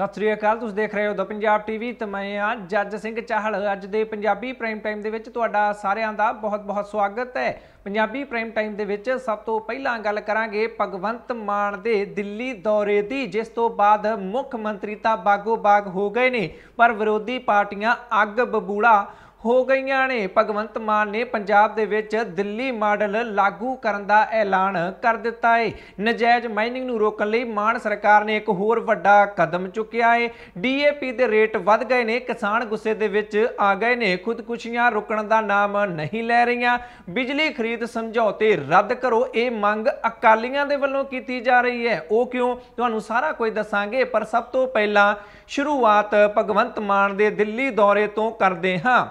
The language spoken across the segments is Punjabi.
ਸਤਿ ਸ੍ਰੀ ਅਕਾਲ ਤੁਸੀਂ ਦੇਖ ਰਹੇ ਹੋ ਦ ਪੰਜਾਬ ਟੀਵੀ ਤੇ ਮੈਂ ਆ ਜੱਜ ਸਿੰਘ ਚਾਹਲ ਅੱਜ ਦੇ ਪੰਜਾਬੀ ਪ੍ਰਾਈਮ ਟਾਈਮ ਦੇ ਵਿੱਚ ਤੁਹਾਡਾ ਸਾਰਿਆਂ ਦਾ ਬਹੁਤ-ਬਹੁਤ ਸਵਾਗਤ ਹੈ ਪੰਜਾਬੀ ਪ੍ਰਾਈਮ ਟਾਈਮ ਦੇ ਵਿੱਚ ਸਭ ਤੋਂ ਪਹਿਲਾਂ ਗੱਲ ਕਰਾਂਗੇ ਭਗਵੰਤ ਮਾਨ ਦੇ ਦਿੱਲੀ ਦੌਰੇ ਦੀ ਜਿਸ ਤੋਂ ਬਾਅਦ ਮੁੱਖ ਮੰਤਰੀ ਤਾਂ ਬਾਗੋ-ਬਾਗ ਹੋ ਗਏ ਨੇ ਪਰ ਵਿਰੋਧੀ ਪਾਰਟੀਆਂ ਅੱਗ ਬਬੂਲਾ ਹੋ ਗਈਆਂ ਨੇ ਭਗਵੰਤ ਮਾਨ ਨੇ ਪੰਜਾਬ ਦੇ ਵਿੱਚ ਦਿੱਲੀ ਮਾਡਲ ਲਾਗੂ ਕਰਨ ਦਾ ਐਲਾਨ ਕਰ ਦਿੱਤਾ ਹੈ ਨਜਾਇਜ਼ ਮਾਈਨਿੰਗ ਨੂੰ ਰੋਕਣ ਲਈ ਮਾਨ ਸਰਕਾਰ ਨੇ ਇੱਕ ਹੋਰ ਵੱਡਾ ਕਦਮ ਚੁੱਕਿਆ ਹੈ ਡੀਏਪੀ ਦੇ ਰੇਟ ਵੱਧ ਗਏ ਨੇ ਕਿਸਾਨ ਗੁੱਸੇ ਦੇ ਵਿੱਚ ਆ ਗਏ ਨੇ ਖੁਦਕੁਸ਼ੀਆਂ ਰੁਕਣ ਦਾ ਨਾਮ ਨਹੀਂ ਲੈ ਰਹੀਆਂ ਬਿਜਲੀ ਖਰੀਦ ਸਮਝੌਤੇ ਰੱਦ ਕਰੋ ਇਹ ਮੰਗ ਅਕਾਲੀਆਂ ਦੇ ਵੱਲੋਂ ਕੀਤੀ ਜਾ ਰਹੀ ਹੈ ਉਹ ਕਿਉਂ ਤੁਹਾਨੂੰ ਸਾਰਾ ਕੁਝ ਦੱਸਾਂਗੇ ਪਰ ਸਭ ਤੋਂ ਪਹਿਲਾਂ ਸ਼ੁਰੂਆਤ ਭਗਵੰਤ ਮਾਨ ਦੇ ਦਿੱਲੀ ਦੌਰੇ ਤੋਂ ਕਰਦੇ ਹਾਂ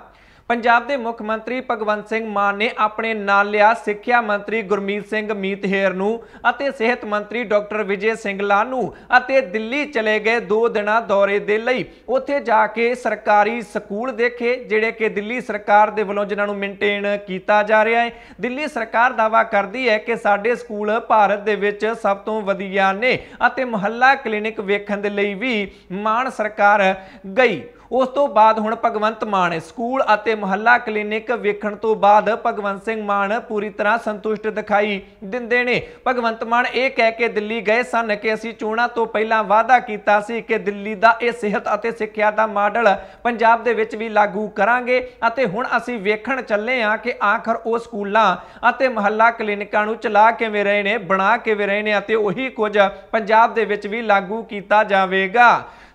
ਪੰਜਾਬ ਦੇ ਮੁੱਖ ਮੰਤਰੀ ਭਗਵੰਤ ਸਿੰਘ ਮਾਨ ਨੇ ਆਪਣੇ ਨਾਲ ਲਿਆ ਸਿੱਖਿਆ ਮੰਤਰੀ ਗੁਰਮੀਤ ਸਿੰਘ ਮੀਤਹੇਰ ਨੂੰ ਅਤੇ ਸਿਹਤ ਮੰਤਰੀ ਡਾਕਟਰ ਵਿਜੇ ਸਿੰਘ ਲਾਲ ਨੂੰ ਅਤੇ ਦਿੱਲੀ ਚਲੇ ਗਏ 2 ਦਿਨਾਂ ਦੌਰੇ ਦੇ ਲਈ ਉੱਥੇ ਜਾ ਕੇ ਸਰਕਾਰੀ ਸਕੂਲ ਦੇਖੇ ਜਿਹੜੇ ਕਿ ਦਿੱਲੀ ਸਰਕਾਰ ਦੇ ਵੱਲੋਂ ਜਿਨ੍ਹਾਂ ਨੂੰ ਮੇਨਟੇਨ ਕੀਤਾ ਜਾ ਰਿਹਾ ਹੈ ਦਿੱਲੀ ਸਰਕਾਰ ਦਾਵਾ ਕਰਦੀ ਹੈ ਕਿ ਸਾਡੇ ਸਕੂਲ ਭਾਰਤ ਦੇ ਵਿੱਚ ਸਭ ਤੋਂ ਵਧੀਆ ਨੇ ਅਤੇ ਮੁਹੱਲਾ ਕਲੀਨਿਕ ਵੇਖਣ ਦੇ ਲਈ ਵੀ ਮਾਨ ਸਰਕਾਰ ਗਈ ਉਸ ਤੋਂ ਬਾਅਦ ਹੁਣ ਭਗਵੰਤ ਮਾਨ ਸਕੂਲ ਅਤੇ ਮੁਹੱਲਾ ਕਲੀਨਿਕ ਵੇਖਣ ਤੋਂ ਬਾਅਦ ਭਗਵੰਤ ਸਿੰਘ ਮਾਨ ਪੂਰੀ ਤਰ੍ਹਾਂ ਸੰਤੁਸ਼ਟ ਦਿਖਾਈ ਦਿੰਦੇ ਨੇ ਭਗਵੰਤ ਮਾਨ ਇਹ ਕਹਿ ਕੇ ਦਿੱਲੀ ਗਏ ਸਨ ਕਿ ਅਸੀਂ ਚੋਣਾਂ ਤੋਂ ਪਹਿਲਾਂ ਵਾਅਦਾ ਕੀਤਾ ਸੀ ਕਿ ਦਿੱਲੀ ਦਾ ਇਹ ਸਿਹਤ ਅਤੇ ਸਿੱਖਿਆ ਦਾ ਮਾਡਲ ਪੰਜਾਬ ਦੇ ਵਿੱਚ ਵੀ ਲਾਗੂ ਕਰਾਂਗੇ ਅਤੇ ਹੁਣ ਅਸੀਂ ਵੇਖਣ ਚੱਲੇ ਹਾਂ ਕਿ ਆਖਰ ਉਹ ਸਕੂਲਾਂ ਅਤੇ ਮੁਹੱਲਾ ਕਲੀਨਿਕਾਂ ਨੂੰ ਚਲਾ ਕਿਵੇਂ ਰਹੇ ਨੇ ਬਣਾ ਕਿਵੇਂ ਰਹੇ ਨੇ ਅਤੇ ਉਹੀ ਕੁਝ ਪੰਜਾਬ ਦੇ ਵਿੱਚ ਵੀ ਲਾਗੂ ਕੀਤਾ ਜਾਵੇਗਾ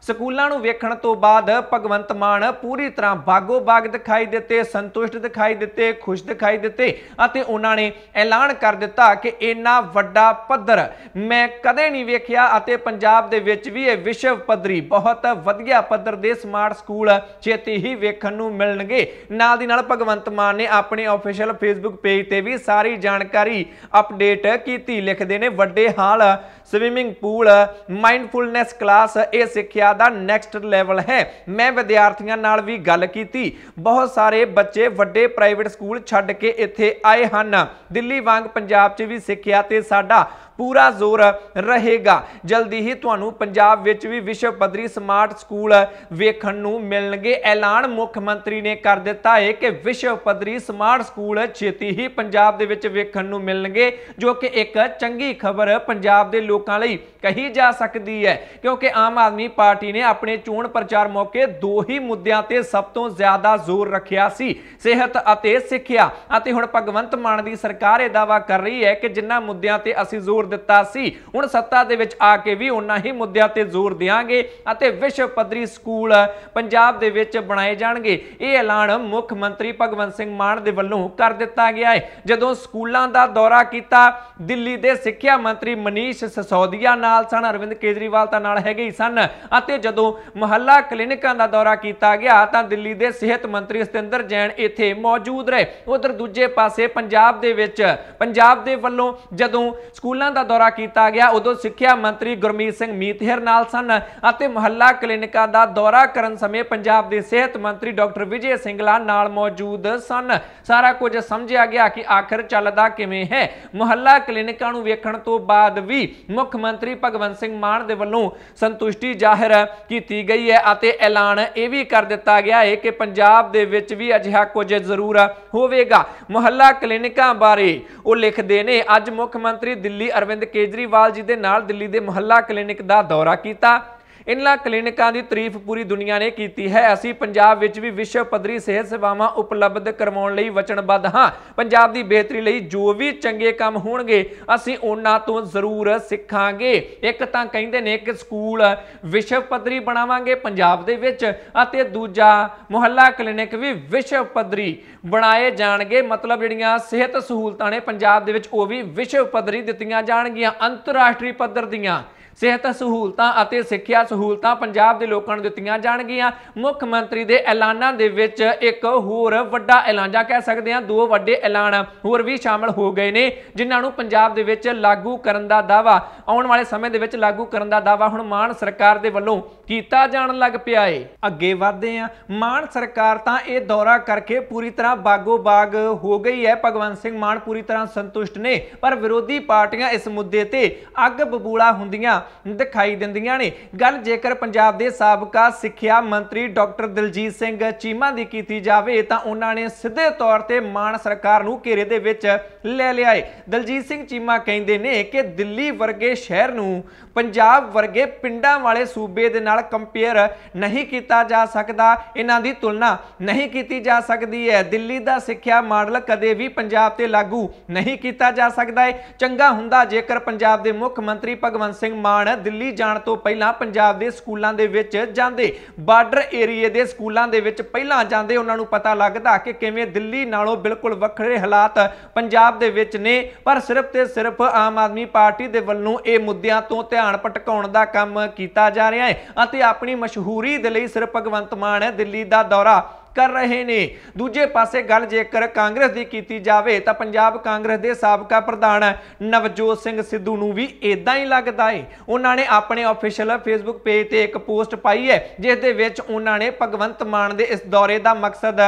ਸਕੂਲਾਂ ਨੂੰ ਵੇਖਣ ਤੋਂ ਬਾਅਦ ਭਗਵੰਤ ਮਾਨ ਪੂਰੀ ਤਰ੍ਹਾਂ ਬਾਗੋ ਬਾਗ ਦਿਖਾਈ ਦਿੱਤੇ ਸੰਤੁਸ਼ਟ ਦਿਖਾਈ ਦਿੱਤੇ ਖੁਸ਼ ਦਿਖਾਈ ਦਿੱਤੇ ਅਤੇ ਉਹਨਾਂ ਨੇ ਐਲਾਨ ਕਰ ਦਿੱਤਾ ਕਿ ਇੰਨਾ ਵੱਡਾ ਪੱਧਰ ਮੈਂ ਕਦੇ ਨਹੀਂ ਵੇਖਿਆ ਅਤੇ ਪੰਜਾਬ ਦੇ ਵਿੱਚ ਵੀ ਇਹ ਵਿਸ਼ਵ ਪੱਧਰੀ ਬਹੁਤ ਵਧੀਆ ਪੱਧਰ ਦੇ ਸਮਾਰਟ ਸਕੂਲ ਛੇਤੀ ਹੀ ਵੇਖਣ ਨੂੰ ਮਿਲਣਗੇ ਨਾਲ ਦੀ ਨਾਲ ਭਗਵੰਤ ਮਾਨ ਨੇ ਆਪਣੇ ਅਫੀਸ਼ੀਅਲ ਫੇਸਬੁੱਕ ਪੇਜ ਤੇ ਵੀ ਸਾਰੀ ਜਾਣਕਾਰੀ ਅਪਡੇਟ ਕੀਤੀ ਲਿਖਦੇ ਨੇ ਵੱਡੇ hall swimming pool mindfulness class ਇਹ ਸਿੱਖਿਆ ਦਾ ਨੈਕਸਟ ਲੈਵਲ ਹੈ ਮੈਂ ਵਿਦਿਆਰਥੀਆਂ ਨਾਲ ਵੀ ਗੱਲ ਕੀਤੀ ਬਹੁਤ ਸਾਰੇ ਬੱਚੇ ਵੱਡੇ ਪ੍ਰਾਈਵੇਟ ਸਕੂਲ ਛੱਡ ਕੇ ਇੱਥੇ ਆਏ ਹਨ ਦਿੱਲੀ ਵਾਂਗ ਪੰਜਾਬ 'ਚ ਵੀ ਸਿੱਖਿਆ ਤੇ ਸਾਡਾ ਪੂਰਾ ਜ਼ੋਰ ਰਹੇਗਾ ਜਲਦੀ ਹੀ ਤੁਹਾਨੂੰ ਪੰਜਾਬ ਵਿੱਚ ਵੀ ਵਿਸ਼ਵ ਪੱਧਰੀ ਸਮਾਰਟ ਸਕੂਲ ਵੇਖਣ ਨੂੰ ਮਿਲਣਗੇ ਐਲਾਨ ਮੁੱਖ ਮੰਤਰੀ ਨੇ ਕਰ ਦਿੱਤਾ ਹੈ ਕਿ ਵਿਸ਼ਵ ਪੱਧਰੀ ਸਮਾਰਟ ਸਕੂਲ ਛੇਤੀ ਹੀ ਪੰਜਾਬ ਦੇ ਵਿੱਚ ਵੇਖਣ ਨੂੰ ਮਿਲਣਗੇ ਜੋ ਕਿ ਇੱਕ ਚੰਗੀ ਖਬਰ ਪੰਜਾਬ ਦੇ ਲੋਕਾਂ ਲਈ ਕਹੀ ਜਾ ਸਕਦੀ ਹੈ ਕਿਉਂਕਿ ਆਮ ਆਦਮੀ ਪਾਰਟੀ ਨੇ ਆਪਣੇ ਚੋਣ ਪ੍ਰਚਾਰ ਮੌਕੇ ਦੋ ਹੀ ਮੁੱਦਿਆਂ ਤੇ ਸਭ ਤੋਂ ਜ਼ਿਆਦਾ ਜ਼ੋਰ ਰੱਖਿਆ ਸੀ ਸਿਹਤ ਅਤੇ ਸਿੱਖਿਆ ਅਤੇ ਹੁਣ ਭਗਵੰਤ ਮਾਨ ਦੀ ਸਰਕਾਰ ਇਹ ਦਾਵਾ ਕਰ ਰਹੀ ਹੈ ਕਿ ਜਿੰਨਾ ਮੁੱਦਿਆਂ ਤੇ ਅਸੀਂ ਜ਼ੋਰ ਜ਼ੋਰ ਦਿੱਤਾ ਸੀ ਹੁਣ ਸੱਤਾ ਦੇ ਵਿੱਚ ਆ ਕੇ ਵੀ ਉਨਾ ਹੀ ਮੁੱਦਿਆਂ ਤੇ ਜ਼ੋਰ ਦੇਵਾਂਗੇ ਅਤੇ ਵਿਸ਼ਵ ਪੱਧਰੀ ਸਕੂਲ ਪੰਜਾਬ ਦੇ ਵਿੱਚ ਬਣਾਏ ਜਾਣਗੇ ਇਹ ਐਲਾਨ ਮੁੱਖ ਮੰਤਰੀ ਭਗਵੰਤ ਸਿੰਘ ਮਾਨ ਦੇ ਵੱਲੋਂ ਕਰ ਦਿੱਤਾ ਗਿਆ ਹੈ ਜਦੋਂ ਸਕੂਲਾਂ ਦਾ ਦੌਰਾ ਕੀਤਾ ਦਿੱਲੀ ਦੇ ਸਿੱਖਿਆ ਮੰਤਰੀ ਮਨੀਸ਼ ਸਸੌਦੀਆ ਨਾਲ ਸਨ ਅਰਵਿੰਦ ਕੇਜਰੀਵਾਲ ਤਾਂ ਨਾਲ ਹੈਗੇ ਹੀ ਸਨ ਅਤੇ ਜਦੋਂ ਮਹੱਲਾ ਕਲੀਨਿਕਾਂ ਦਾ ਦੌਰਾ ਕੀਤਾ ਗਿਆ ਤਾਂ ਦਿੱਲੀ ਦੇ ਸਿਹਤ ਮੰਤਰੀ ਸਤਿੰਦਰ ਜੈਨ ਇੱਥੇ ਮੌਜੂਦ ਰਹੇ ਉਧਰ ਦੂਜੇ ਪਾਸੇ ਪੰਜਾਬ ਦੇ ਵਿੱਚ ਪੰਜਾਬ ਦੇ ਵੱਲੋਂ ਜਦੋਂ ਸਕੂਲਾਂ ਦਾ ਦੌਰਾ ਕੀਤਾ ਗਿਆ ਉਦੋਂ ਸਿੱਖਿਆ ਮੰਤਰੀ ਗੁਰਮੀਤ ਸਿੰਘ ਮੀਤਹਿਰ ਨਾਲ ਸਨ ਅਤੇ ਮੁਹੱਲਾ ਕਲੀਨਿਕਾਂ ਦਾ ਦੌਰਾ ਕਰਨ ਸਮੇਂ ਪੰਜਾਬ ਦੇ ਸਿਹਤ ਮੰਤਰੀ ਡਾਕਟਰ ਵਿਜੇ ਸਿੰਘਲਾ ਨਾਲ ਮੌਜੂਦ ਸਨ ਸਾਰਾ ਕੁਝ ਸਮਝਿਆ ਗਿਆ ਕਿ ਆਖਰ ਚੱਲਦਾ ਕਿਵੇਂ ਹੈ ਮੁਹੱਲਾ ਕਲੀਨਿਕਾਂ ਨੂੰ ਵੇਖਣ ਤੋਂ ਬਾਅਦ ਵੀ ਮੁੱਖ ਮੰਤਰੀ ਭਗਵੰਤ ਸਿੰਘ ਮਾਨ ਦੇ ਵੱਲੋਂ ਸੰਤੁਸ਼ਟੀ ਜ਼ਾਹਿਰ ਕੀਤੀ ਗਈ ਹੈ ਅਤੇ ਐਲਾਨ ਇਹ ਵੀ ਕਰ ਦਿੱਤਾ ਗਿਆ ਹੈ ਕਿ ਪੰਜਾਬ ਦੇ ਵਿੱਚ ਵੀ ਅਜਿਹਾ ਕੁਝ ਜ਼ਰੂਰ ਹੋਵੇਗਾ ਮੁਹੱਲਾ ਕਲੀਨਿਕਾਂ ਬਾਰੇ ਉਹ ਲਿਖਦੇ ਨੇ ਅੱਜ ਮੁੱਖ ਮੰਤਰੀ ਦਿੱਲੀ ਅਰਵਿੰਦ ਕੇਜਰੀਵਾਲ ਜੀ ਦੇ ਨਾਲ ਦਿੱਲੀ ਦੇ ਮੁਹੱਲਾ ਕਲੀਨਿਕ ਦਾ ਦੌਰਾ ਕੀਤਾ ਇਨਲਾ ਕਲੀਨਿਕਾਂ ਦੀ ਤਾਰੀਫ ਪੂਰੀ ਦੁਨੀਆ ਨੇ ਕੀਤੀ ਹੈ ਅਸੀਂ ਪੰਜਾਬ ਵਿੱਚ ਵੀ ਵਿਸ਼ਵ ਪੱਧਰੀ ਸਿਹਤ ਸੇਵਾਵਾਂ ਉਪਲਬਧ ਕਰਵਾਉਣ ਲਈ ਵਚਨਬੱਧ ਹਾਂ ਪੰਜਾਬ ਦੀ ਬਿਹਤਰੀ ਲਈ ਜੋ ਵੀ ਚੰਗੇ ਕੰਮ ਹੋਣਗੇ ਅਸੀਂ ਉਹਨਾਂ ਤੋਂ ਜ਼ਰੂਰ ਸਿੱਖਾਂਗੇ ਇੱਕ ਤਾਂ ਕਹਿੰਦੇ ਨੇ ਕਿ ਸਕੂਲ ਵਿਸ਼ਵ ਪੱਧਰੀ ਬਣਾਵਾਂਗੇ ਪੰਜਾਬ ਦੇ ਵਿੱਚ ਅਤੇ ਦੂਜਾ ਮੁਹੱਲਾ ਕਲੀਨਿਕ ਵੀ ਵਿਸ਼ਵ ਪੱਧਰੀ ਬਣਾਏ ਜਾਣਗੇ ਮਤਲਬ ਜਿਹੜੀਆਂ ਸਿਹਤ ਸਹੂਲਤਾਂ ਨੇ ਪੰਜਾਬ ਦੇ ਵਿੱਚ ਉਹ ਵੀ ਵਿਸ਼ਵ ਪੱਧਰੀ ਦਿੱਤੀਆਂ ਜਾਣਗੀਆਂ ਅੰਤਰਰਾਸ਼ਟਰੀ ਪੱਧਰ ਦੀਆਂ ਸਿਹਤ ਸਹੂਲਤਾਂ ਅਤੇ ਸਿੱਖਿਆ ਸਹੂਲਤਾਂ ਪੰਜਾਬ ਦੇ ਲੋਕਾਂ ਨੂੰ ਦਿੱਤੀਆਂ ਜਾਣਗੀਆਂ ਮੁੱਖ ਮੰਤਰੀ ਦੇ ਐਲਾਨਾਂ ਦੇ ਵਿੱਚ ਇੱਕ ਹੋਰ ਵੱਡਾ ਐਲਾਨ ਜਾਂ ਕਹਿ ਸਕਦੇ ਹਾਂ ਦੋ ਵੱਡੇ ਐਲਾਨ ਹੋਰ ਵੀ ਸ਼ਾਮਲ ਹੋ ਗਏ ਨੇ ਜਿਨ੍ਹਾਂ ਨੂੰ ਪੰਜਾਬ ਦੇ ਵਿੱਚ ਲਾਗੂ ਕਰਨ ਦਾ ਦਾਵਾ ਆਉਣ ਵਾਲੇ ਸਮੇਂ ਦੇ ਵਿੱਚ ਲਾਗੂ ਕਰਨ ਦਾ ਦਾਵਾ ਹੁਣ ਮਾਨ ਸਰਕਾਰ ਦੇ ਵੱਲੋਂ ਕੀਤਾ ਜਾਣ ਲੱਗ ਪਿਆ ਏ ਅੱਗੇ ਵਧਦੇ ਆ ਮਾਨ ਸਰਕਾਰ ਤਾਂ ਇਹ ਦੌਰਾ ਕਰਕੇ ਪੂਰੀ ਤਰ੍ਹਾਂ ਬਾਗੋ ਬਾਗ ਹੋ ਗਈ ਹੈ ਭਗਵੰਤ ਸਿੰਘ ਮਾਨ ਪੂਰੀ ਤਰ੍ਹਾਂ ਸੰਤੁਸ਼ਟ ਨੇ ਪਰ ਵਿਰੋਧੀ ਪਾਰਟੀਆਂ ਇਸ ਮੁੱਦੇ ਤੇ ਅੱਗ ਬਬੂਲਾ ਹੁੰਦੀਆਂ ਦਿਖਾਈ ਦਿੰਦੀਆਂ ਨੇ ਗੱਲ ਜੇਕਰ ਪੰਜਾਬ ਦੇ ਸਾਬਕਾ ਸਿੱਖਿਆ ਮੰਤਰੀ ਡਾਕਟਰ ਦਿਲਜੀਤ ਸਿੰਘ ਚੀਮਾ ਦੀ ਕੀਤੀ ਜਾਵੇ ਤਾਂ ਉਹਨਾਂ ਨੇ ਸਿੱਧੇ ਤੌਰ ਤੇ ਮਾਨ ਸਰਕਾਰ ਨੂੰ ਘੇਰੇ ਦੇ ਵਿੱਚ ਲੈ ਲਿਆ ਏ ਦਿਲਜੀਤ ਸਿੰਘ ਚੀਮਾ ਕਹਿੰਦੇ ਨੇ ਕਿ ਦਿੱਲੀ ਵਰਗੇ ਸ਼ਹਿਰ ਨੂੰ ਪੰਜਾਬ ਵਰਗੇ ਪਿੰਡਾਂ ਵਾਲੇ ਸੂਬੇ ਦੇ ਨਾਲ ਕੰਪੇਅਰ ਨਹੀਂ ਕੀਤਾ ਜਾ ਸਕਦਾ ਇਹਨਾਂ ਦੀ ਤੁਲਨਾ ਨਹੀਂ ਕੀਤੀ ਜਾ ਸਕਦੀ ਹੈ ਦਿੱਲੀ ਦਾ ਸਿੱਖਿਆ ਮਾਡਲ ਕਦੇ ਵੀ ਪੰਜਾਬ ਤੇ ਲਾਗੂ ਨਹੀਂ ਕੀਤਾ ਜਾ ਸਕਦਾ ਹੈ ਚੰਗਾ ਹੁੰਦਾ ਜੇਕਰ ਪੰਜਾਬ ਦੇ ਮੁੱਖ ਮੰਤਰੀ ਭਗਵੰਤ ਸਿੰਘ ਮਾਨ ਦਿੱਲੀ ਜਾਣ ਤੋਂ ਪਹਿਲਾਂ ਪੰਜਾਬ ਦੇ ਸਕੂਲਾਂ ਦੇ ਵਿੱਚ ਜਾਂਦੇ ਬਾਰਡਰ ਏਰੀਏ ਦੇ ਸਕੂਲਾਂ ਦੇ ਵਿੱਚ ਪਹਿਲਾਂ ਜਾਂਦੇ ਉਹਨਾਂ ਨੂੰ ਪਤਾ ਲੱਗਦਾ ਕਿ ਕਿਵੇਂ ਦਿੱਲੀ ਨਾਲੋਂ ਬਿਲਕੁਲ ਵੱਖਰੇ ਹਾਲਾਤ ਪੰਜਾਬ ਦੇ ਵਿੱਚ ਨੇ ਪਰ ਸਿਰਫ ਤੇ ਸਿਰਫ ਆਮ ਆਦਮੀ ਪਾਰਟੀ ਦੇ ਵੱਲੋਂ ਇਹ ਮੁੱਦਿਆਂ ਤੋਂ ਧਿਆਨ ਭਟਕਾਉਣ ਦਾ ਕੰਮ ਕੀਤਾ ਜਾ ਰਿਹਾ ਹੈ ਅਤੇ ਆਪਣੀ ਮਸ਼ਹੂਰੀ ਦੇ ਲਈ ਸਿਰ ਭਗਵੰਤ ਮਾਨ ਹੈ ਦਿੱਲੀ ਦਾ ਦੌਰਾ ਕਰ ਰਹੇ ਨੇ ਦੂਜੇ ਪਾਸੇ ਗੱਲ ਜੇਕਰ ਕਾਂਗਰਸ ਦੀ ਕੀਤੀ ਜਾਵੇ ਤਾਂ ਪੰਜਾਬ ਕਾਂਗਰਸ ਦੇ ਸਾਬਕਾ ਪ੍ਰਧਾਨ ਨਵਜੋਤ ਸਿੰਘ ਸਿੱਧੂ ਨੂੰ ਵੀ ਇਦਾਂ ਹੀ ਲੱਗਦਾ ਏ ਉਹਨਾਂ ਨੇ ਆਪਣੇ ਅਫੀਸ਼ੀਅਲ ਫੇਸਬੁੱਕ ਪੇਜ ਤੇ ਇੱਕ ਪੋਸਟ ਪਾਈ ਹੈ ਜਿਸ ਦੇ ਵਿੱਚ ਉਹਨਾਂ ਨੇ ਭਗਵੰਤ ਮਾਨ ਦੇ ਇਸ ਦੌਰੇ ਦਾ ਮਕਸਦ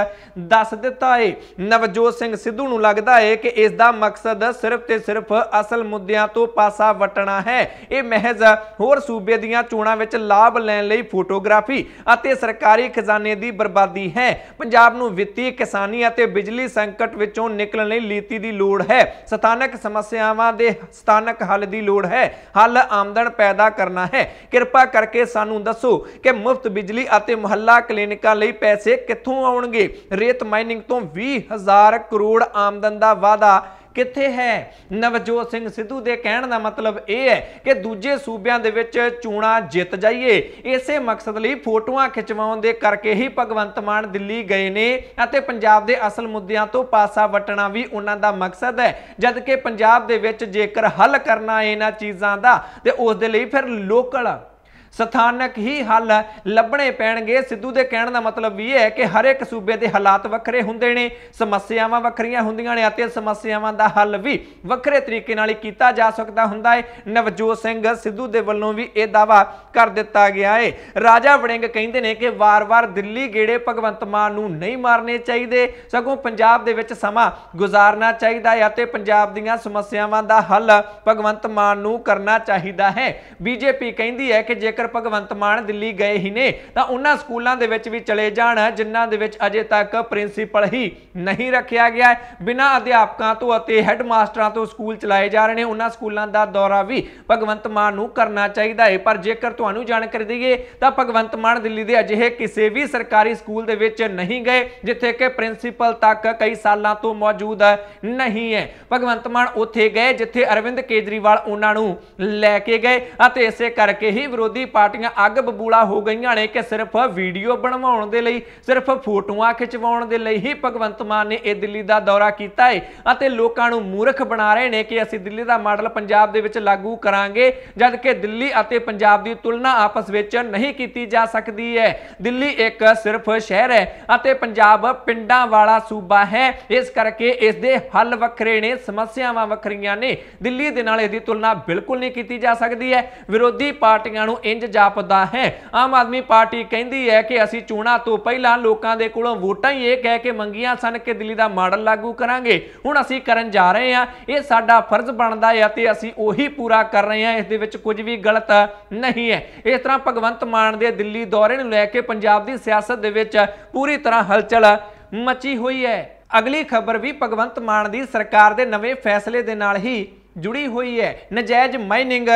ਦੱਸ ਦਿੱਤਾ ਏ ਨਵਜੋਤ ਸਿੰਘ ਸਿੱਧੂ ਨੂੰ ਲੱਗਦਾ ਏ ਕਿ ਇਸ ਦਾ ਮਕਸਦ ਸਿਰਫ ਤੇ ਸਿਰਫ ਅਸਲ ਮੁੱਦਿਆਂ ਤੋਂ ਪਾਸਾ ਵਟਣਾ ਹੈ ਇਹ ਮਹਿਜ਼ ਹੋਰ ਸੂਬੇ ਦੀਆਂ ਚੋਣਾਂ ਵਿੱਚ ਲਾਭ ਲੈਣ ਲਈ ਫੋਟੋਗ੍ਰਾਫੀ ਅਤੇ ਸਰਕਾਰੀ ਖਜ਼ਾਨੇ ਦੀ ਬਰਬਾਦੀ ਹੈ ਪੰਜਾਬ ਨੂੰ ਵਿੱਤੀ ਕਿਸਾਨੀ ਅਤੇ ਬਿਜਲੀ ਸੰਕਟ ਵਿੱਚੋਂ ਨਿਕਲਣ ਲਈ ਲੀਤੀ ਦੀ ਲੋੜ ਹੈ ਸਥਾਨਕ ਸਮੱਸਿਆਵਾਂ ਦੇ ਸਥਾਨਕ ਹੱਲ ਦੀ ਲੋੜ ਹੈ ਹੱਲ ਆਮਦਨ ਪੈਦਾ ਕਰਨਾ ਹੈ ਕਿਰਪਾ ਕਰਕੇ ਸਾਨੂੰ ਦੱਸੋ ਕਿ ਮੁਫਤ ਬਿਜਲੀ ਅਤੇ ਮੁਹੱਲਾ ਕਲੀਨਿਕਾਂ ਲਈ ਪੈਸੇ ਕਿੱਥੋਂ ਆਉਣਗੇ ਰੇਤ ਮਾਈਨਿੰਗ ਤੋਂ 20000 ਕਰੋੜ ਆਮਦਨ ਦਾ ਵਾਅਦਾ ਕਿੱਥੇ ਹੈ ਨਵਜੋਤ ਸਿੰਘ ਸਿੱਧੂ ਦੇ ਕਹਿਣ ਦਾ ਮਤਲਬ ਇਹ ਹੈ ਕਿ ਦੂਜੇ ਸੂਬਿਆਂ ਦੇ ਵਿੱਚ ਚੋਣਾਂ ਜਿੱਤ ਜਾਈਏ ਇਸੇ ਮਕਸਦ ਲਈ ਫੋਟੋਆਂ ਖਿਚਵਾਉਣ ਦੇ ਕਰਕੇ ਹੀ ਭਗਵੰਤ ਮਾਨ ਦਿੱਲੀ ਗਏ ਨੇ ਅਤੇ ਪੰਜਾਬ ਦੇ ਅਸਲ ਮੁੱਦਿਆਂ ਤੋਂ ਪਾਸਾ ਵਟਣਾ ਵੀ ਉਹਨਾਂ ਦਾ ਮਕਸਦ ਹੈ ਜਦ ਕਿ ਪੰਜਾਬ ਦੇ ਵਿੱਚ ਜੇਕਰ ਹੱਲ ਕਰਨਾ ਇਹਨਾਂ ਚੀਜ਼ਾਂ ਦਾ ਤੇ ਉਸ ਦੇ ਲਈ ਫਿਰ ਲੋਕਲ ਸਥਾਨਕ ਹੀ ਹੱਲ ਲੱਭਣੇ ਪੈਣਗੇ ਸਿੱਧੂ ਦੇ ਕਹਿਣ ਦਾ ਮਤਲਬ ਇਹ ਹੈ ਕਿ ਹਰ ਇੱਕ ਸੂਬੇ ਦੇ ਹਾਲਾਤ ਵੱਖਰੇ ਹੁੰਦੇ ਨੇ ਸਮੱਸਿਆਵਾਂ ਵੱਖਰੀਆਂ ਹੁੰਦੀਆਂ ਨੇ ਅਤੇ ਸਮੱਸਿਆਵਾਂ ਦਾ ਹੱਲ ਵੀ ਵੱਖਰੇ ਤਰੀਕੇ ਨਾਲ ਹੀ ਕੀਤਾ ਜਾ ਸਕਦਾ ਹੁੰਦਾ ਹੈ ਨਵਜੋਤ ਸਿੰਘ ਸਿੱਧੂ ਦੇ ਵੱਲੋਂ ਵੀ ਇਹ ਦਾਵਾ ਕਰ ਦਿੱਤਾ ਗਿਆ ਹੈ ਰਾਜਾ ਵੜਿੰਗ ਕਹਿੰਦੇ ਨੇ ਕਿ ਵਾਰ-ਵਾਰ ਦਿੱਲੀ ਗੇੜੇ ਭਗਵੰਤ ਮਾਨ ਨੂੰ ਨਹੀਂ ਮਾਰਨੇ ਚਾਹੀਦੇ ਸਗੋਂ ਪੰਜਾਬ ਦੇ ਵਿੱਚ ਸਮਾਂ ਗੁਜ਼ਾਰਨਾ ਚਾਹੀਦਾ ਹੈ ਅਤੇ ਪੰਜਾਬ ਦੀਆਂ ਸਮੱਸਿਆਵਾਂ ਦਾ ਹੱਲ ਭਗਵੰਤ ਮਾਨ ਨੂੰ ਕਰਨਾ ਚਾਹੀਦਾ ਹੈ ਬੀਜੇਪੀ ਕਹਿੰਦੀ ਹੈ ਕਿ ਜੇਕਰ ਜੇਕਰ ਭਗਵੰਤ ਮਾਨ ਦਿੱਲੀ ਗਏ ਹੀ ਨੇ ਤਾਂ ਉਹਨਾਂ ਸਕੂਲਾਂ ਦੇ ਵਿੱਚ ਵੀ ਚਲੇ ਜਾਣ ਜਿਨ੍ਹਾਂ ਦੇ ਵਿੱਚ ਅਜੇ ਤੱਕ ਪ੍ਰਿੰਸੀਪਲ ਹੀ ਨਹੀਂ ਰੱਖਿਆ ਗਿਆ ਹੈ ਬਿਨਾਂ ਅਧਿਆਪਕਾਂ ਤੋਂ ਅਤੇ ਹੈੱਡਮਾਸਟਰਾਂ ਤੋਂ ਸਕੂਲ ਚਲਾਏ ਜਾ ਰਹੇ ਨੇ ਉਹਨਾਂ ਸਕੂਲਾਂ ਦਾ ਦੌਰਾ ਵੀ ਭਗਵੰਤ ਮਾਨ ਨੂੰ ਕਰਨਾ ਚਾਹੀਦਾ ਹੈ ਪਰ ਜੇਕਰ ਤੁਹਾਨੂੰ ਜਾਣਕਾਰੀ ਦਈਏ ਤਾਂ ਭਗਵੰਤ ਮਾਨ ਦਿੱਲੀ ਦੇ ਅਜਿਹੇ ਕਿਸੇ ਵੀ ਸਰਕਾਰੀ ਸਕੂਲ ਦੇ ਵਿੱਚ ਨਹੀਂ ਗਏ ਜਿੱਥੇ ਕਿ ਪ੍ਰਿੰਸੀਪਲ ਤੱਕ ਕਈ ਸਾਲਾਂ ਤੋਂ ਮੌਜੂਦ ਨਹੀਂ ਹੈ ਭਗਵੰਤ ਮਾਨ ਉੱਥੇ ਗਏ ਜਿੱਥੇ ਅਰਵਿੰਦ ਕੇਜਰੀਵਾਲ ਉਹਨਾਂ ਨੂੰ ਲੈ ਕੇ ਗਏ ਅਤੇ ਇਸੇ ਕਰਕੇ ਹੀ ਵਿਰੋਧੀ ਪਾਰਟੀਆਂ ਅੱਗ ਬਬੂਲਾ ਹੋ ਗਈਆਂ ਨੇ ਕਿ ਸਿਰਫ ਵੀਡੀਓ ਬਣਵਾਉਣ ਦੇ ਲਈ ਸਿਰਫ ਫੋਟੋਆਂ ਖਿਚਵਾਉਣ ਦੇ ਲਈ ਹੀ ਭਗਵੰਤ ਮਾਨ ਨੇ ਇਹ ਦਿੱਲੀ ਦਾ ਦੌਰਾ ਕੀਤਾ ਹੈ ਅਤੇ ਲੋਕਾਂ ਨੂੰ ਮੂਰਖ ਬਣਾ ਰਹੇ ਨੇ ਕਿ ਅਸੀਂ ਦਿੱਲੀ ਦਾ ਮਾਡਲ ਪੰਜਾਬ ਦੇ ਵਿੱਚ ਲਾਗੂ ਕਰਾਂਗੇ ਜਦ ਕਿ ਦਿੱਲੀ ਅਤੇ ਪੰਜਾਬ ਦੀ ਤੁਲਨਾ ਆਪਸ ਵਿੱਚ ਨਹੀਂ ਕੀਤੀ ਜਾ ਸਕਦੀ ਹੈ ਦਿੱਲੀ ਇੱਕ ਸਿਰਫ ਸ਼ਹਿਰ ਹੈ ਅਤੇ ਪੰਜਾਬ ਪਿੰਡਾਂ ਵਾਲਾ ਸੂਬਾ ਹੈ ਇਸ ਕਰਕੇ ਇਸ ਦੇ ਹੱਲ ਵੱਖਰੇ ਨੇ ਸਮੱਸਿਆਵਾਂ ਵੱਖਰੀਆਂ ਨੇ ਦਿੱਲੀ ਦੇ ਨਾਲ ਇਹਦੀ ਤੁਲਨਾ ਬਿਲਕੁਲ ਨਹੀਂ ਕੀਤੀ ਜਾ ਸਕਦੀ ਹੈ ਵਿਰੋਧੀ ਪਾਰਟੀਆਂ ਨੂੰ ਇੰਜ ਜਾਪਦਾ ਹੈ ਆਮ ਆਦਮੀ ਪਾਰਟੀ ਕਹਿੰਦੀ ਹੈ ਕਿ ਅਸੀਂ ਚੋਣਾਂ ਤੋਂ ਪਹਿਲਾਂ ਲੋਕਾਂ ਦੇ ਕੋਲੋਂ ਵੋਟਾਂ ਹੀ ਇਹ ਕਹਿ ਕੇ ਮੰਗੀਆਂ ਸਨ ਕਿ ਦਿੱਲੀ ਦਾ ਮਾਡਲ ਲਾਗੂ ਕਰਾਂਗੇ ਹੁਣ ਅਸੀਂ ਕਰਨ ਜਾ ਰਹੇ ਹਾਂ ਇਹ ਸਾਡਾ ਫਰਜ਼ ਬਣਦਾ ਹੈ ਤੇ ਅਸੀਂ ਉਹੀ ਪੂਰਾ ਕਰ ਰਹੇ ਹਾਂ ਇਸ ਦੇ ਵਿੱਚ ਕੁਝ ਵੀ ਗਲਤ ਨਹੀਂ ਹੈ ਇਸ ਤਰ੍ਹਾਂ ਭਗਵੰਤ ਮਾਨ ਦੇ ਦਿੱਲੀ ਦੌਰੇ ਨੂੰ ਲੈ ਕੇ ਪੰਜਾਬ ਦੀ ਸਿਆਸਤ ਦੇ ਵਿੱਚ ਪੂਰੀ ਤਰ੍ਹਾਂ ਹਲਚਲ ਮੱਚੀ ਹੋਈ ਹੈ ਅਗਲੀ ਖਬਰ ਵੀ ਭਗਵੰਤ ਮਾਨ ਦੀ ਸਰਕਾਰ ਦੇ ਨਵੇਂ ਫੈਸਲੇ ਦੇ ਨਾਲ ਹੀ ਜੁੜੀ ਹੋਈ ਹੈ ਨਜਾਇਜ਼ ਮਾਈਨਿੰਗ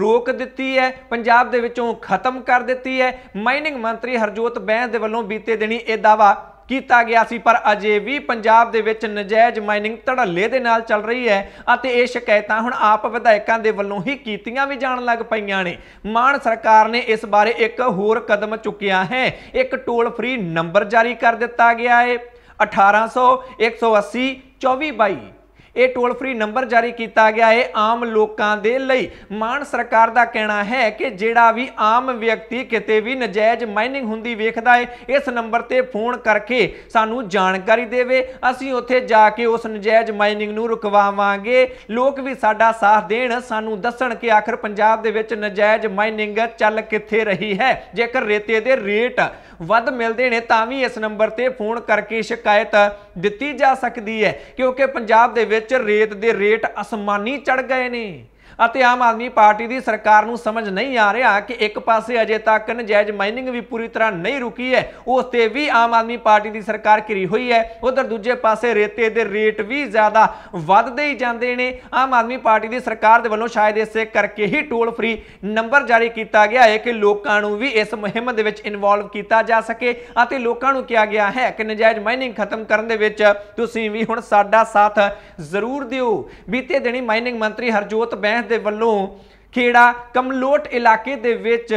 ਰੋਕ ਦਿੱਤੀ ਹੈ ਪੰਜਾਬ ਦੇ ਵਿੱਚੋਂ ਖਤਮ ਕਰ ਦਿੱਤੀ ਹੈ ਮਾਈਨਿੰਗ ਮੰਤਰੀ ਹਰਜੋਤ ਬੈਂਸ ਦੇ ਵੱਲੋਂ ਬੀਤੇ ਦਿਨੀ ਇਹ ਦਾਵਾ ਕੀਤਾ ਗਿਆ ਸੀ ਪਰ ਅਜੇ ਵੀ ਪੰਜਾਬ ਦੇ ਵਿੱਚ ਨਜਾਇਜ਼ ਮਾਈਨਿੰਗ ਧੜੱਲੇ ਦੇ ਨਾਲ ਚੱਲ ਰਹੀ ਹੈ ਅਤੇ ਇਹ ਸ਼ਿਕਾਇਤਾਂ ਹੁਣ ਆਪ ਵਿਧਾਇਕਾਂ ਦੇ ਵੱਲੋਂ ਹੀ ਕੀਤੀਆਂ ਵੀ ਜਾਣ ਲੱਗ ਪਈਆਂ ਨੇ ਮਾਨ ਸਰਕਾਰ ਨੇ ਇਸ ਬਾਰੇ ਇੱਕ ਹੋਰ ਕਦਮ ਚੁੱਕਿਆ ਹੈ ਇੱਕ ਟੋਲ ਫ੍ਰੀ ਨੰਬਰ ਜਾਰੀ ਕਰ ਦਿੱਤਾ ਗਿਆ ਹੈ 1800 180 2422 ਇਹ ਟੋਲ ਫ੍ਰੀ ਨੰਬਰ ਜਾਰੀ ਕੀਤਾ ਗਿਆ ਹੈ ਆਮ ਲੋਕਾਂ ਦੇ ਲਈ ਮਾਨ ਸਰਕਾਰ ਦਾ ਕਹਿਣਾ ਹੈ ਕਿ ਜਿਹੜਾ ਵੀ ਆਮ ਵਿਅਕਤੀ ਕਿਤੇ ਵੀ ਨਜਾਇਜ਼ ਮਾਈਨਿੰਗ ਹੁੰਦੀ ਵੇਖਦਾ ਹੈ ਇਸ ਨੰਬਰ ਤੇ ਫੋਨ ਕਰਕੇ ਸਾਨੂੰ ਜਾਣਕਾਰੀ ਦੇਵੇ ਅਸੀਂ ਉੱਥੇ ਜਾ ਕੇ ਉਸ ਨਜਾਇਜ਼ ਮਾਈਨਿੰਗ ਨੂੰ ਰੁਕਵਾਵਾਂਗੇ ਲੋਕ ਵੀ ਸਾਡਾ ਸਾਥ ਦੇਣ ਸਾਨੂੰ ਦੱਸਣ ਕਿ ਆਖਰ ਪੰਜਾਬ ਦੇ ਵਿੱਚ ਨਜਾਇਜ਼ ਮਾਈਨਿੰਗ ਚੱਲ ਕਿੱਥੇ ਰਹੀ ਹੈ ਜੇਕਰ ਰੇਤੇ ਦੇ ਰੇਟ ਵੱਧ ਮਿਲਦੇ ਨੇ ਤਾਂ ਵੀ ਇਸ ਨੰਬਰ ਤੇ ਫੋਨ ਕਰਕੇ ਸ਼ਿਕਾਇਤ ਦਿੱਤੀ ਜਾ ਸਕਦੀ ਹੈ ਕਿਉਂਕਿ ਪੰਜਾਬ ਦੇ ਵਿੱਚ ਵਿੱਚ ਰੇਤ ਦੇ ਰੇਟ ਅਸਮਾਨੀ ਚੜ ਗਏ ਨੇ ਅਤੇ ਆਮ ਆਦਮੀ ਪਾਰਟੀ ਦੀ ਸਰਕਾਰ ਨੂੰ ਸਮਝ ਨਹੀਂ ਆ ਰਿਹਾ ਕਿ ਇੱਕ ਪਾਸੇ ਅਜੇ ਤੱਕ ਨਜਾਇਜ਼ ਮਾਈਨਿੰਗ ਵੀ ਪੂਰੀ ਤਰ੍ਹਾਂ ਨਹੀਂ ਰੁਕੀ ਹੈ ਉਸ ਤੇ ਵੀ ਆਮ ਆਦਮੀ ਪਾਰਟੀ ਦੀ ਸਰਕਾਰ ਘਿਰੀ ਹੋਈ ਹੈ ਉਧਰ ਦੂਜੇ ਪਾਸੇ ਰੇਤੇ ਦੇ ਰੇਟ ਵੀ ਜ਼ਿਆਦਾ ਵੱਧਦੇ ਹੀ ਜਾਂਦੇ ਨੇ ਆਮ ਆਦਮੀ ਪਾਰਟੀ ਦੀ ਸਰਕਾਰ ਦੇ ਵੱਲੋਂ ਸ਼ਾਇਦ ਇਸੇ ਕਰਕੇ ਹੀ ਟੋਲ ਫ੍ਰੀ ਨੰਬਰ ਜਾਰੀ ਕੀਤਾ ਗਿਆ ਹੈ ਕਿ ਲੋਕਾਂ ਨੂੰ ਵੀ ਇਸ ਮੁਹਿੰਮ ਦੇ ਵਿੱਚ ਇਨਵੋਲਵ ਕੀਤਾ ਜਾ ਸਕੇ ਅਤੇ ਲੋਕਾਂ ਨੂੰ ਕਿਹਾ ਗਿਆ ਹੈ ਕਿ ਨਜਾਇਜ਼ ਮਾਈਨਿੰਗ ਖਤਮ ਕਰਨ ਦੇ ਵਿੱਚ ਤੁਸੀਂ ਵੀ ਹੁਣ ਸਾਡਾ ਸਾਥ ਜ਼ਰੂਰ ਦਿਓ ਬੀਤੇ ਦਿਨੀ ਮਾਈਨਿੰਗ ਮੰਤਰੀ ਹਰਜੋਤ ਬੈਂਸ ਦੇ ਵੱਲੋਂ ਖੇੜਾ ਕਮਲੋਟ ਇਲਾਕੇ ਦੇ ਵਿੱਚ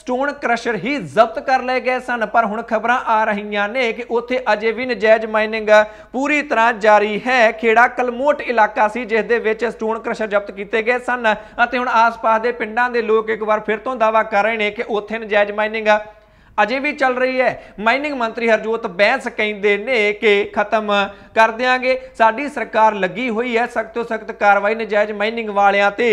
ਸਟੋਨ ਕ੍ਰਸ਼ਰ ਹੀ ਜ਼ਬਤ ਕਰ ਲਏ ਗਏ ਸਨ ਪਰ ਹੁਣ ਖਬਰਾਂ ਆ ਰਹੀਆਂ ਨੇ ਕਿ ਉੱਥੇ ਅਜੇ ਵੀ ਨਜਾਇਜ਼ ਮਾਈਨਿੰਗ ਪੂਰੀ ਤਰ੍ਹਾਂ ਜਾਰੀ ਹੈ ਖੇੜਾ ਕਲਮੋਟ ਇਲਾਕਾ ਸੀ ਜਿਸ ਦੇ ਵਿੱਚ ਸਟੋਨ ਕ੍ਰਸ਼ਰ ਜ਼ਬਤ ਕੀਤੇ ਗਏ ਸਨ ਅਤੇ ਹੁਣ ਆਸ-ਪਾਸ ਦੇ ਪਿੰਡਾਂ ਦੇ ਲੋਕ ਇੱਕ ਵਾਰ ਫਿਰ ਤੋਂ ਦਾਵਾ ਕਰ ਰਹੇ ਨੇ ਕਿ ਉੱਥੇ ਨਜਾਇਜ਼ ਮਾਈਨਿੰਗ ਅਜੇ ਵੀ ਚੱਲ ਰਹੀ ਹੈ ਮਾਈਨਿੰਗ ਮੰਤਰੀ ਹਰਜੋਤ ਬੈਂਸ ਕਹਿੰਦੇ ਨੇ ਕਿ ਖਤਮ ਕਰ ਦਿਆਂਗੇ ਸਾਡੀ ਸਰਕਾਰ ਲੱਗੀ ਹੋਈ ਹੈ ਸਖਤੋ ਸਖਤ ਕਾਰਵਾਈ ਨਜਾਇਜ਼ ਮਾਈਨਿੰਗ ਵਾਲਿਆਂ ਤੇ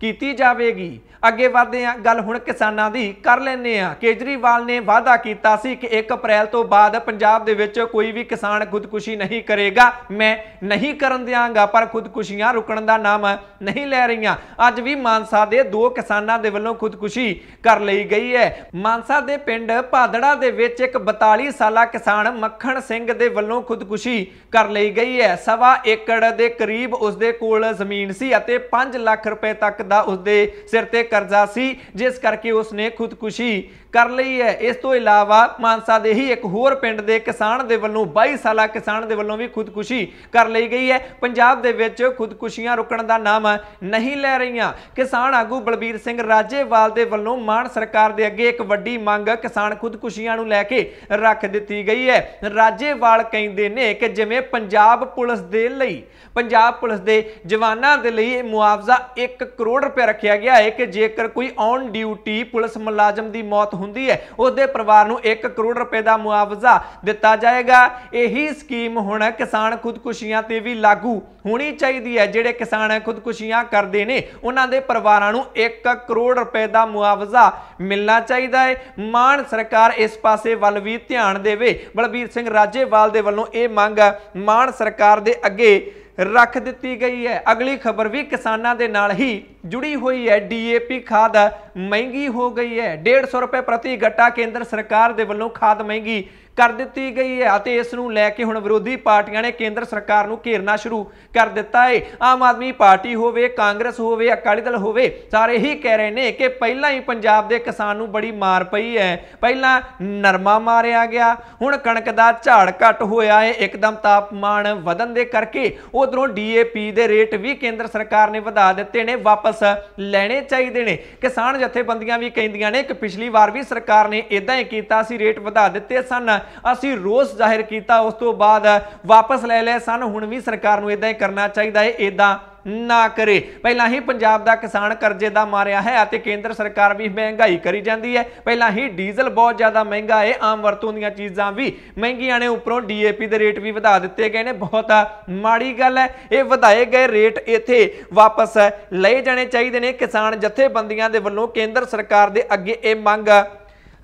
ਕੀਤੀ ਜਾਵੇਗੀ ਅੱਗੇ ਵਧਦੇ ਆ ਗੱਲ ਹੁਣ ਕਿਸਾਨਾਂ ਦੀ ਕਰ ਲੈਨੇ ਆ ਕੇਜਰੀਵਾਲ ਨੇ ਵਾਅਦਾ ਕੀਤਾ ਸੀ ਕਿ 1 ਅਪ੍ਰੈਲ ਤੋਂ ਬਾਅਦ ਪੰਜਾਬ ਦੇ ਵਿੱਚ ਕੋਈ ਵੀ ਕਿਸਾਨ ਖੁਦਕੁਸ਼ੀ ਨਹੀਂ ਕਰੇਗਾ ਮੈਂ ਨਹੀਂ ਕਰਨ ਦਿਆਂਗਾ ਪਰ ਖੁਦਕੁਸ਼ੀਆਂ ਰੁਕਣ ਦਾ ਨਾਮ ਨਹੀਂ ਲੈ ਰਹੀਆਂ ਅੱਜ ਵੀ ਮਾਨਸਾ ਦੇ ਦੋ ਕਿਸਾਨਾਂ ਦੇ ਵੱਲੋਂ ਖੁਦਕੁਸ਼ੀ ਕਰ ਲਈ ਗਈ ਹੈ ਮਾਨਸਾ ਦੇ ਪਿੰਡ ਭਾਦੜਾ ਦੇ ਵਿੱਚ ਇੱਕ 42 ਸਾਲਾ ਕਿਸਾਨ ਮੱਖਣ ਸਿੰਘ ਦੇ ਵੱਲੋਂ ਖੁਦਕੁਸ਼ੀ ਕਰ ਲਈ ਗਈ ਹੈ ਸਵਾ ਏਕੜ ਦੇ ਕਰੀਬ ਉਸ ਦੇ ਕੋਲ ਜ਼ਮੀਨ ਸੀ ਅਤੇ 5 ਲੱਖ ਰੁਪਏ ਤੱਕ ਸਕਦਾ ਉਸਦੇ ਸਿਰ ਤੇ ਕਰਜ਼ਾ ਸੀ ਜਿਸ ਕਰਕੇ ਉਸਨੇ ਖੁਦਕੁਸ਼ੀ ਕਰ ਲਈ ਹੈ ਇਸ ਤੋਂ ਇਲਾਵਾ ਮਾਨਸਾ ਦੇ ਹੀ ਇੱਕ ਹੋਰ ਪਿੰਡ ਦੇ ਕਿਸਾਨ ਦੇ ਵੱਲੋਂ 22 ਸਾਲਾ ਕਿਸਾਨ ਦੇ ਵੱਲੋਂ ਵੀ ਖੁਦਕੁਸ਼ੀ ਕਰ ਲਈ ਗਈ ਹੈ ਪੰਜਾਬ ਦੇ ਵਿੱਚ ਖੁਦਕੁਸ਼ੀਆਂ ਰੁਕਣ ਦਾ ਨਾਮ ਨਹੀਂ ਲੈ ਰਹੀਆਂ ਕਿਸਾਨ ਆਗੂ ਬਲਬੀਰ ਸਿੰਘ ਰਾਜੇਵਾਲ ਦੇ ਵੱਲੋਂ ਮਾਨ ਸਰਕਾਰ ਦੇ ਅੱਗੇ ਇੱਕ ਵੱਡੀ ਮੰਗ ਕਿਸਾਨ ਖੁਦਕੁਸ਼ੀਆਂ ਨੂੰ ਲੈ ਕੇ ਰੱਖ ਦਿੱਤੀ ਗਈ ਹੈ ਰਾਜੇਵਾਲ ਕਹਿੰਦੇ ਨੇ ਕਿ ਜਿਵੇਂ ਪੰਜਾਬ ਪੁਲਿਸ ਦੇ ਲਈ ਪੰਜਾਬ ਪੁਲਿਸ ਦੇ ਜਵਾਨਾਂ ਦੇ ਲਈ ਮੁਆਵਜ਼ਾ 1 ਕਰੋੜ ਕਰੋੜ ਰੁਪਏ ਰੱਖਿਆ ਗਿਆ ਹੈ ਕਿ ਜੇਕਰ ਕੋਈ ਔਨ ਡਿਊਟੀ ਪੁਲਿਸ ਮੁਲਾਜ਼ਮ ਦੀ ਮੌਤ ਹੁੰਦੀ ਹੈ ਉਸਦੇ ਪਰਿਵਾਰ ਨੂੰ 1 ਕਰੋੜ ਰੁਪਏ ਦਾ ਮੁਆਵਜ਼ਾ ਦਿੱਤਾ ਜਾਏਗਾ ਇਹੀ ਸਕੀਮ ਹੁਣ ਕਿਸਾਨ ਖੁਦਕੁਸ਼ੀਆਂ ਤੇ ਵੀ ਲਾਗੂ ਹੋਣੀ ਚਾਹੀਦੀ ਹੈ ਜਿਹੜੇ ਕਿਸਾਨ ਖੁਦਕੁਸ਼ੀਆਂ ਕਰਦੇ ਨੇ ਉਹਨਾਂ ਦੇ ਪਰਿਵਾਰਾਂ ਨੂੰ 1 ਕਰੋੜ ਰੁਪਏ ਦਾ ਮੁਆਵਜ਼ਾ ਮਿਲਣਾ ਚਾਹੀਦਾ ਹੈ ਮਾਨ ਸਰਕਾਰ ਇਸ ਪਾਸੇ ਵੱਲ ਵੀ ਧਿਆਨ ਦੇਵੇ ਬਲਬੀਰ ਸਿੰਘ ਰਾਜੇਵਾਲ ਦੇ ਵੱਲੋਂ ਇਹ ਮੰਗ ਮਾਨ ਸਰਕਾਰ ਦੇ ਅੱਗੇ ਰੱਖ ਦਿੱਤੀ ਗਈ ਹੈ ਅਗਲੀ ਖਬਰ ਵੀ ਕਿਸਾਨਾਂ ਦੇ ਨਾਲ ਹੀ ਜੁੜੀ ਹੋਈ ਹੈ ਡੀਏਪੀ ਖਾਦ ਮਹਿੰਗੀ ਹੋ ਗਈ ਹੈ 150 ਰੁਪਏ ਪ੍ਰਤੀ ਗੱਟਾ ਕੇਂਦਰ ਸਰਕਾਰ ਦੇ ਵੱਲੋਂ ਖਾਦ ਮਹਿੰਗੀ ਕਰ ਦਿੱਤੀ ਗਈ ਹੈ ਅਤੇ ਇਸ ਨੂੰ ਲੈ ਕੇ ਹੁਣ ਵਿਰੋਧੀ ਪਾਰਟੀਆਂ ਨੇ ਕੇਂਦਰ ਸਰਕਾਰ ਨੂੰ ਘੇਰਨਾ ਸ਼ੁਰੂ ਕਰ ਦਿੱਤਾ ਹੈ ਆਮ ਆਦਮੀ ਪਾਰਟੀ ਹੋਵੇ ਕਾਂਗਰਸ ਹੋਵੇ ਅਕਾਲੀ ਦਲ ਹੋਵੇ ਸਾਰੇ ਹੀ ਕਹਿ ਰਹੇ ਨੇ ਕਿ ਪਹਿਲਾਂ ਹੀ ਪੰਜਾਬ ਦੇ ਕਿਸਾਨ ਨੂੰ ਬੜੀ ਮਾਰ ਪਈ ਹੈ ਪਹਿਲਾਂ ਨਰਮਾ ਮਾਰਿਆ ਗਿਆ ਹੁਣ ਕਣਕ ਦਾ ਝਾੜ ਘਟ ਹੋਇਆ ਹੈ ਇੱਕਦਮ ਤਾਪਮਾਨ ਵਧਨ ਦੇ ਕਰਕੇ ਉਧਰੋਂ ਡੀਏਪੀ ਦੇ ਰੇਟ ਵੀ ਕੇਂਦਰ ਸਰਕਾਰ ਨੇ ਵਧਾ ਦਿੱਤੇ ਨੇ ਵਾਪਸ ਲੈਣੇ ਚਾਹੀਦੇ ਨੇ ਕਿਸਾਨ ਜਥੇਬੰਦੀਆਂ ਵੀ ਕਹਿੰਦੀਆਂ ਨੇ ਕਿ ਪਿਛਲੀ ਵਾਰ ਵੀ ਸਰਕਾਰ ਨੇ ਇਦਾਂ ਹੀ ਕੀਤਾ ਸੀ ਰੇਟ ਵਧਾ ਦਿੱਤੇ ਸਨ ਅਸੀਂ ਰੋਸ ਜ਼ਾਹਿਰ ਕੀਤਾ ਉਸ ਤੋਂ ਬਾਅਦ ਵਾਪਸ ਲੈ ਲਏ ਸਨ ਹੁਣ ਵੀ ਸਰਕਾਰ ਨੂੰ ਇਦਾਂ ਹੀ ਕਰਨਾ ਚਾਹੀਦਾ ਹੈ ਇਦਾਂ ਨਾ ਕਰੇ ਪਹਿਲਾਂ ਹੀ ਪੰਜਾਬ ਦਾ ਕਿਸਾਨ ਕਰਜ਼ੇ ਦਾ ਮਾਰਿਆ ਹੈ ਅਤੇ ਕੇਂਦਰ ਸਰਕਾਰ ਵੀ ਮਹਿੰਗਾਈ ਕਰੀ ਜਾਂਦੀ ਹੈ ਪਹਿਲਾਂ ਹੀ ਡੀਜ਼ਲ ਬਹੁਤ ਜ਼ਿਆਦਾ ਮਹਿੰਗਾ ਹੈ ਆਮ ਵਰਤੋਂ ਦੀਆਂ ਚੀਜ਼ਾਂ ਵੀ ਮਹਿੰਗੀਆਂ ਨੇ ਉੱਪਰੋਂ ਡੀਏਪੀ ਦੇ ਰੇਟ ਵੀ ਵਧਾ ਦਿੱਤੇ ਗਏ ਨੇ ਬਹੁਤ ਮਾੜੀ ਗੱਲ ਹੈ ਇਹ ਵਧਾਏ ਗਏ ਰੇਟ ਇੱਥੇ ਵਾਪਸ ਲਏ ਜਾਣੇ ਚਾਹੀਦੇ ਨੇ ਕਿਸਾਨ ਜਥੇਬੰਦੀਆਂ ਦੇ ਵੱਲੋਂ ਕੇਂਦਰ ਸਰਕਾਰ ਦੇ ਅੱਗੇ ਇਹ ਮੰਗ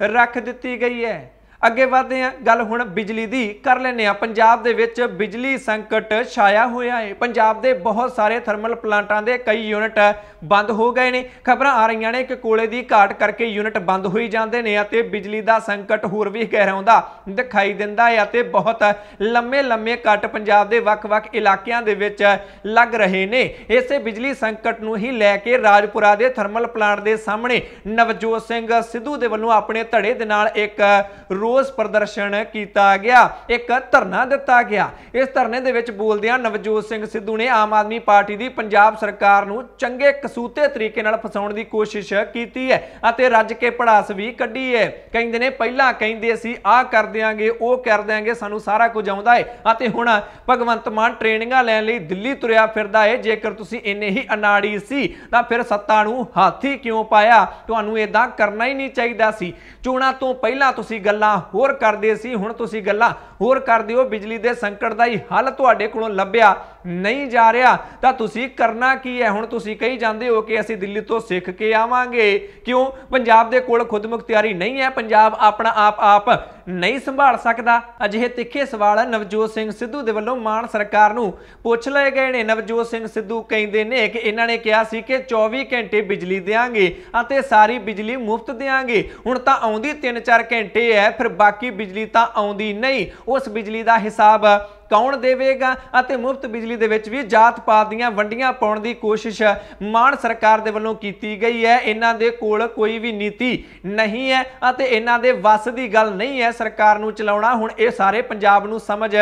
ਰੱਖ ਦਿੱਤੀ ਗਈ ਹੈ ਅੱਗੇ ਵਧਦੇ ਹਾਂ ਗੱਲ ਹੁਣ ਬਿਜਲੀ ਦੀ ਕਰ ਲੈਨੇ ਆ ਪੰਜਾਬ ਦੇ ਵਿੱਚ ਬਿਜਲੀ ਸੰਕਟ ਛਾਇਆ ਹੋਇਆ ਹੈ ਪੰਜਾਬ ਦੇ ਬਹੁਤ ਸਾਰੇ ਥਰਮਲ ਪਲਾਂਟਾਂ ਦੇ ਕਈ ਯੂਨਿਟ ਬੰਦ ਹੋ ਗਏ ਨੇ ਖਬਰਾਂ ਆ ਰਹੀਆਂ ਨੇ ਕਿ ਕੋਲੇ ਦੀ ਘਾਟ ਕਰਕੇ ਯੂਨਿਟ ਬੰਦ ਹੋਈ ਜਾਂਦੇ ਨੇ ਅਤੇ ਬਿਜਲੀ ਦਾ ਸੰਕਟ ਹੋਰ ਵੀ ਗਹਿਰਾਉਂਦਾ ਦਿਖਾਈ ਦਿੰਦਾ ਹੈ ਅਤੇ ਬਹੁਤ ਲੰਮੇ ਲੰਮੇ ਕੱਟ ਪੰਜਾਬ ਦੇ ਵੱਖ-ਵੱਖ ਇਲਾਕਿਆਂ ਦੇ ਵਿੱਚ ਲੱਗ ਰਹੇ ਨੇ ਇਸੇ ਬਿਜਲੀ ਸੰਕਟ ਨੂੰ ਹੀ ਲੈ ਕੇ ਰਾਜਪੁਰਾ ਦੇ ਥਰਮਲ ਪਲਾਂਟ ਦੇ ਸਾਹਮਣੇ ਨਵਜੋਤ ਸਿੰਘ ਸਿੱਧੂ ਦੇ ਵੱਲੋਂ ਆਪਣੇ ਧੜੇ ਦੇ ਨਾਲ ਇੱਕ ਰੋ ਰੋਸ ਪ੍ਰਦਰਸ਼ਨ ਕੀਤਾ ਗਿਆ ਇੱਕ ਧਰਨਾ ਦਿੱਤਾ ਗਿਆ ਇਸ ਧਰਨੇ ਦੇ ਵਿੱਚ ਬੋਲਦਿਆਂ ਨਵਜੋਤ ਸਿੰਘ ਸਿੱਧੂ ਨੇ ਆਮ ਆਦਮੀ ਪਾਰਟੀ ਦੀ ਪੰਜਾਬ ਸਰਕਾਰ ਨੂੰ ਚੰਗੇ ਕਸੂਤੇ ਤਰੀਕੇ ਨਾਲ ਫਸਾਉਣ ਦੀ ਕੋਸ਼ਿਸ਼ ਕੀਤੀ ਹੈ ਅਤੇ ਰੱਜ ਕੇ ਪੜਾਸ ਵੀ ਕੱਢੀ ਹੈ ਕਹਿੰਦੇ ਨੇ ਪਹਿਲਾਂ ਕਹਿੰਦੇ ਸੀ ਆਹ ਕਰ ਦਿਆਂਗੇ ਉਹ ਕਰ ਦਿਆਂਗੇ ਸਾਨੂੰ ਸਾਰਾ ਕੁਝ ਆਉਂਦਾ ਹੈ ਅਤੇ ਹੁਣ ਭਗਵੰਤ ਮਾਨ ਟ੍ਰੇਨਿੰਗਾਂ ਲੈਣ ਲਈ ਦਿੱਲੀ ਤੁਰਿਆ ਫਿਰਦਾ ਹੈ ਜੇਕਰ ਤੁਸੀਂ ਇੰਨੇ ਹੀ ਅਨਾੜੀ ਸੀ ਤਾਂ ਫਿਰ ਸੱਤਾ ਨੂੰ ਹਾਥੀ ਕਿਉਂ ਪਾਇਆ ਤੁਹਾਨੂੰ ਇਦਾਂ ਕਰਨਾ ਹੀ ਨਹੀਂ ਚਾਹੀਦਾ ਸੀ ਚੋਣਾਂ ਤੋਂ ਪਹਿਲਾਂ ਤੁਸੀਂ ਗੱਲਾਂ ਹੋਰ ਕਰਦੇ ਸੀ ਹੁਣ ਤੁਸੀਂ ਗੱਲਾਂ ਹੋਰ ਕਰਦੇ ਹੋ ਬਿਜਲੀ ਦੇ ਸੰਕਟ ਦਾ ਹੀ ਹੱਲ ਤੁਹਾਡੇ ਕੋਲੋਂ ਲੱਭਿਆ ਨਹੀਂ ਜਾ ਰਿਹਾ ਤਾਂ ਤੁਸੀਂ ਕਰਨਾ ਕੀ ਹੈ ਹੁਣ ਤੁਸੀਂ ਕਹੀ ਜਾਂਦੇ ਹੋ ਕਿ ਅਸੀਂ ਦਿੱਲੀ ਤੋਂ ਸਿੱਖ ਕੇ ਆਵਾਂਗੇ ਕਿਉਂ ਪੰਜਾਬ ਦੇ ਕੋਲ ਖੁਦਮੁਖਤਿਆਰੀ ਨਹੀਂ ਹੈ ਪੰਜਾਬ ਆਪਣਾ ਆਪ ਆਪ ਨਹੀਂ ਸੰਭਾਲ ਸਕਦਾ ਅਜਿਹੇ ਤਿੱਖੇ ਸਵਾਲ ਨਵਜੋਤ ਸਿੰਘ ਸਿੱਧੂ ਦੇ ਵੱਲੋਂ ਮਾਨ ਸਰਕਾਰ ਨੂੰ ਪੁੱਛ ਲਏ ਗਏ ਨੇ ਨਵਜੋਤ ਸਿੰਘ ਸਿੱਧੂ ਕਹਿੰਦੇ ਨੇ ਕਿ ਇਹਨਾਂ ਨੇ ਕਿਹਾ ਸੀ ਕਿ 24 ਘੰਟੇ ਬਿਜਲੀ ਦੇਾਂਗੇ ਅਤੇ ਸਾਰੀ ਬਿਜਲੀ ਮੁਫਤ ਦੇਾਂਗੇ ਹੁਣ ਤਾਂ ਆਉਂਦੀ 3-4 ਘੰਟੇ ਹੈ ਫਿਰ ਬਾਕੀ ਬਿਜਲੀ ਤਾਂ ਆਉਂਦੀ ਨਹੀਂ ਉਸ ਬਿਜਲੀ ਦਾ ਹਿਸਾਬ ਕੌਣ ਦੇਵੇਗਾ ਅਤੇ ਮੁਫਤ ਬਿਜਲੀ ਦੇ ਵਿੱਚ ਵੀ ਜਾਤ ਪਾਤ ਦੀਆਂ ਵੰਡੀਆਂ ਪਾਉਣ ਦੀ ਕੋਸ਼ਿਸ਼ ਮਾਨ ਸਰਕਾਰ ਦੇ ਵੱਲੋਂ ਕੀਤੀ ਗਈ ਹੈ ਇਹਨਾਂ ਦੇ ਕੋਲ ਕੋਈ ਵੀ ਨੀਤੀ ਨਹੀਂ ਹੈ ਅਤੇ ਇਹਨਾਂ ਦੇ ਵੱਸ ਦੀ ਗੱਲ ਨਹੀਂ ਹੈ ਸਰਕਾਰ ਨੂੰ ਚਲਾਉਣਾ ਹੁਣ ਇਹ ਸਾਰੇ ਪੰਜਾਬ ਨੂੰ ਸਮਝ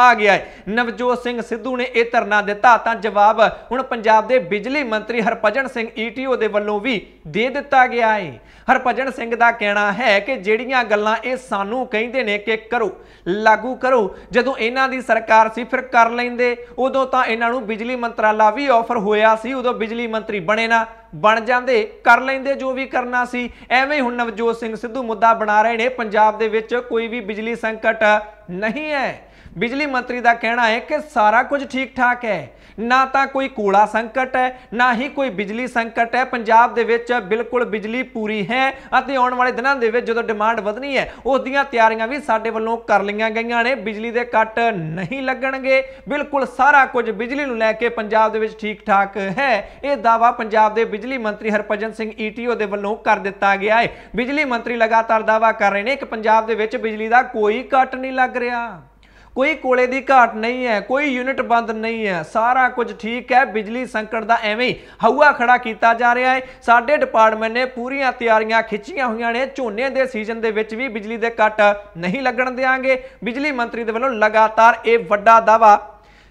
ਆ ਗਿਆ ਹੈ ਨਵਜੋਤ ਸਿੰਘ ਸਿੱਧੂ ਨੇ ਇਹ ਧਰਨਾ ਦਿੱਤਾ ਤਾਂ ਜਵਾਬ ਹੁਣ ਪੰਜਾਬ ਦੇ ਬਿਜਲੀ ਮੰਤਰੀ ਹਰਪਜਨ ਸਿੰਘ ਈਟੀਓ ਦੇ ਵੱਲੋਂ ਵੀ ਦੇ ਦਿੱਤਾ ਗਿਆ ਹੈ ਹਰਪਜਨ ਸਿੰਘ ਦਾ ਕਹਿਣਾ ਹੈ ਕਿ ਜਿਹੜੀਆਂ ਗੱਲਾਂ ਇਹ ਸਾਨੂੰ ਕਹਿੰਦੇ ਨੇ ਕਿ ਕਰੋ ਲਾਗੂ ਕਰੋ ਜਦੋਂ ਇਹਨਾਂ ਦੀ ਸਰਕਾਰ ਸੀ ਫਿਰ ਕਰ ਲੈਂਦੇ ਉਦੋਂ ਤਾਂ ਇਹਨਾਂ ਨੂੰ ਬਿਜਲੀ ਮੰਤਰਾਲਾ ਵੀ ਆਫਰ ਹੋਇਆ ਸੀ ਉਦੋਂ ਬਿਜਲੀ ਮੰਤਰੀ ਬਣੇ ਨਾ ਬਣ ਜਾਂਦੇ ਕਰ ਲੈਂਦੇ ਜੋ ਵੀ ਕਰਨਾ ਸੀ ਐਵੇਂ ਹੁਣ ਨਵਜੋਤ ਸਿੰਘ ਸਿੱਧੂ ਮੁੱਦਾ ਬਣਾ ਰਹੇ ਨੇ ਪੰਜਾਬ ਦੇ ਵਿੱਚ ਕੋਈ ਵੀ ਬਿਜਲੀ ਸੰਕਟ ਨਹੀਂ ਹੈ ਬਿਜਲੀ ਮੰਤਰੀ ਦਾ ਕਹਿਣਾ ਹੈ ਕਿ ਸਾਰਾ ਕੁਝ ਠੀਕ ਠਾਕ ਹੈ ਨਾ ਤਾਂ ਕੋਈ ਕੋਲਾ ਸੰਕਟ ਹੈ ਨਾ ਹੀ ਕੋਈ ਬਿਜਲੀ ਸੰਕਟ ਹੈ ਪੰਜਾਬ ਦੇ ਵਿੱਚ ਬਿਲਕੁਲ ਬਿਜਲੀ ਪੂਰੀ ਹੈ ਅਤੇ ਆਉਣ ਵਾਲੇ ਦਿਨਾਂ ਦੇ ਵਿੱਚ ਜਦੋਂ ਡਿਮਾਂਡ ਵਧਣੀ ਹੈ ਉਸ ਦੀਆਂ ਤਿਆਰੀਆਂ ਵੀ ਸਾਡੇ ਵੱਲੋਂ ਕਰ ਲਈਆਂ ਗਈਆਂ ਨੇ ਬਿਜਲੀ ਦੇ ਕੱਟ ਨਹੀਂ ਲੱਗਣਗੇ ਬਿਲਕੁਲ ਸਾਰਾ ਕੁਝ ਬਿਜਲੀ ਨੂੰ ਲੈ ਕੇ ਪੰਜਾਬ ਦੇ ਵਿੱਚ ਠੀਕ ਠਾਕ ਹੈ ਇਹ ਦਾਵਾ ਪੰਜਾਬ ਦੇ ਬਿਜਲੀ ਮੰਤਰੀ ਹਰਪਜਨ ਸਿੰਘ ਈਟੀਓ ਦੇ ਵੱਲੋਂ ਕਰ ਦਿੱਤਾ ਗਿਆ ਹੈ ਬਿਜਲੀ ਮੰਤਰੀ ਲਗਾਤਾਰ ਦਾਵਾ ਕਰ ਰਹੇ ਨੇ ਕਿ ਪੰਜਾਬ ਦੇ ਵਿੱਚ ਬਿਜਲੀ ਦਾ ਕੋਈ ਕੱਟ ਨਹੀਂ ਲੱਗ ਰਿਹਾ ਕੋਈ ਕੋਲੇ ਦੀ ਘਾਟ ਨਹੀਂ ਹੈ ਕੋਈ ਯੂਨਿਟ ਬੰਦ ਨਹੀਂ ਹੈ ਸਾਰਾ ਕੁਝ ਠੀਕ ਹੈ ਬਿਜਲੀ ਸੰਕਟ ਦਾ ਐਵੇਂ ਹਊਆ ਖੜਾ ਕੀਤਾ ਜਾ ਰਿਹਾ ਹੈ ਸਾਡੇ ਡਿਪਾਰਟਮੈਂਟ ਨੇ ਪੂਰੀਆਂ ਤਿਆਰੀਆਂ ਖਿੱਚੀਆਂ ਹੋਈਆਂ ਨੇ ਝੋਨੇ ਦੇ ਸੀਜ਼ਨ ਦੇ ਵਿੱਚ ਵੀ ਬਿਜਲੀ ਦੇ ਕੱਟ ਨਹੀਂ ਲੱਗਣ ਦੇਾਂਗੇ ਬਿਜਲੀ ਮੰਤਰੀ ਦੇ ਵੱਲੋਂ ਲਗਾਤਾਰ ਇਹ ਵੱਡਾ ਦਾਵਾ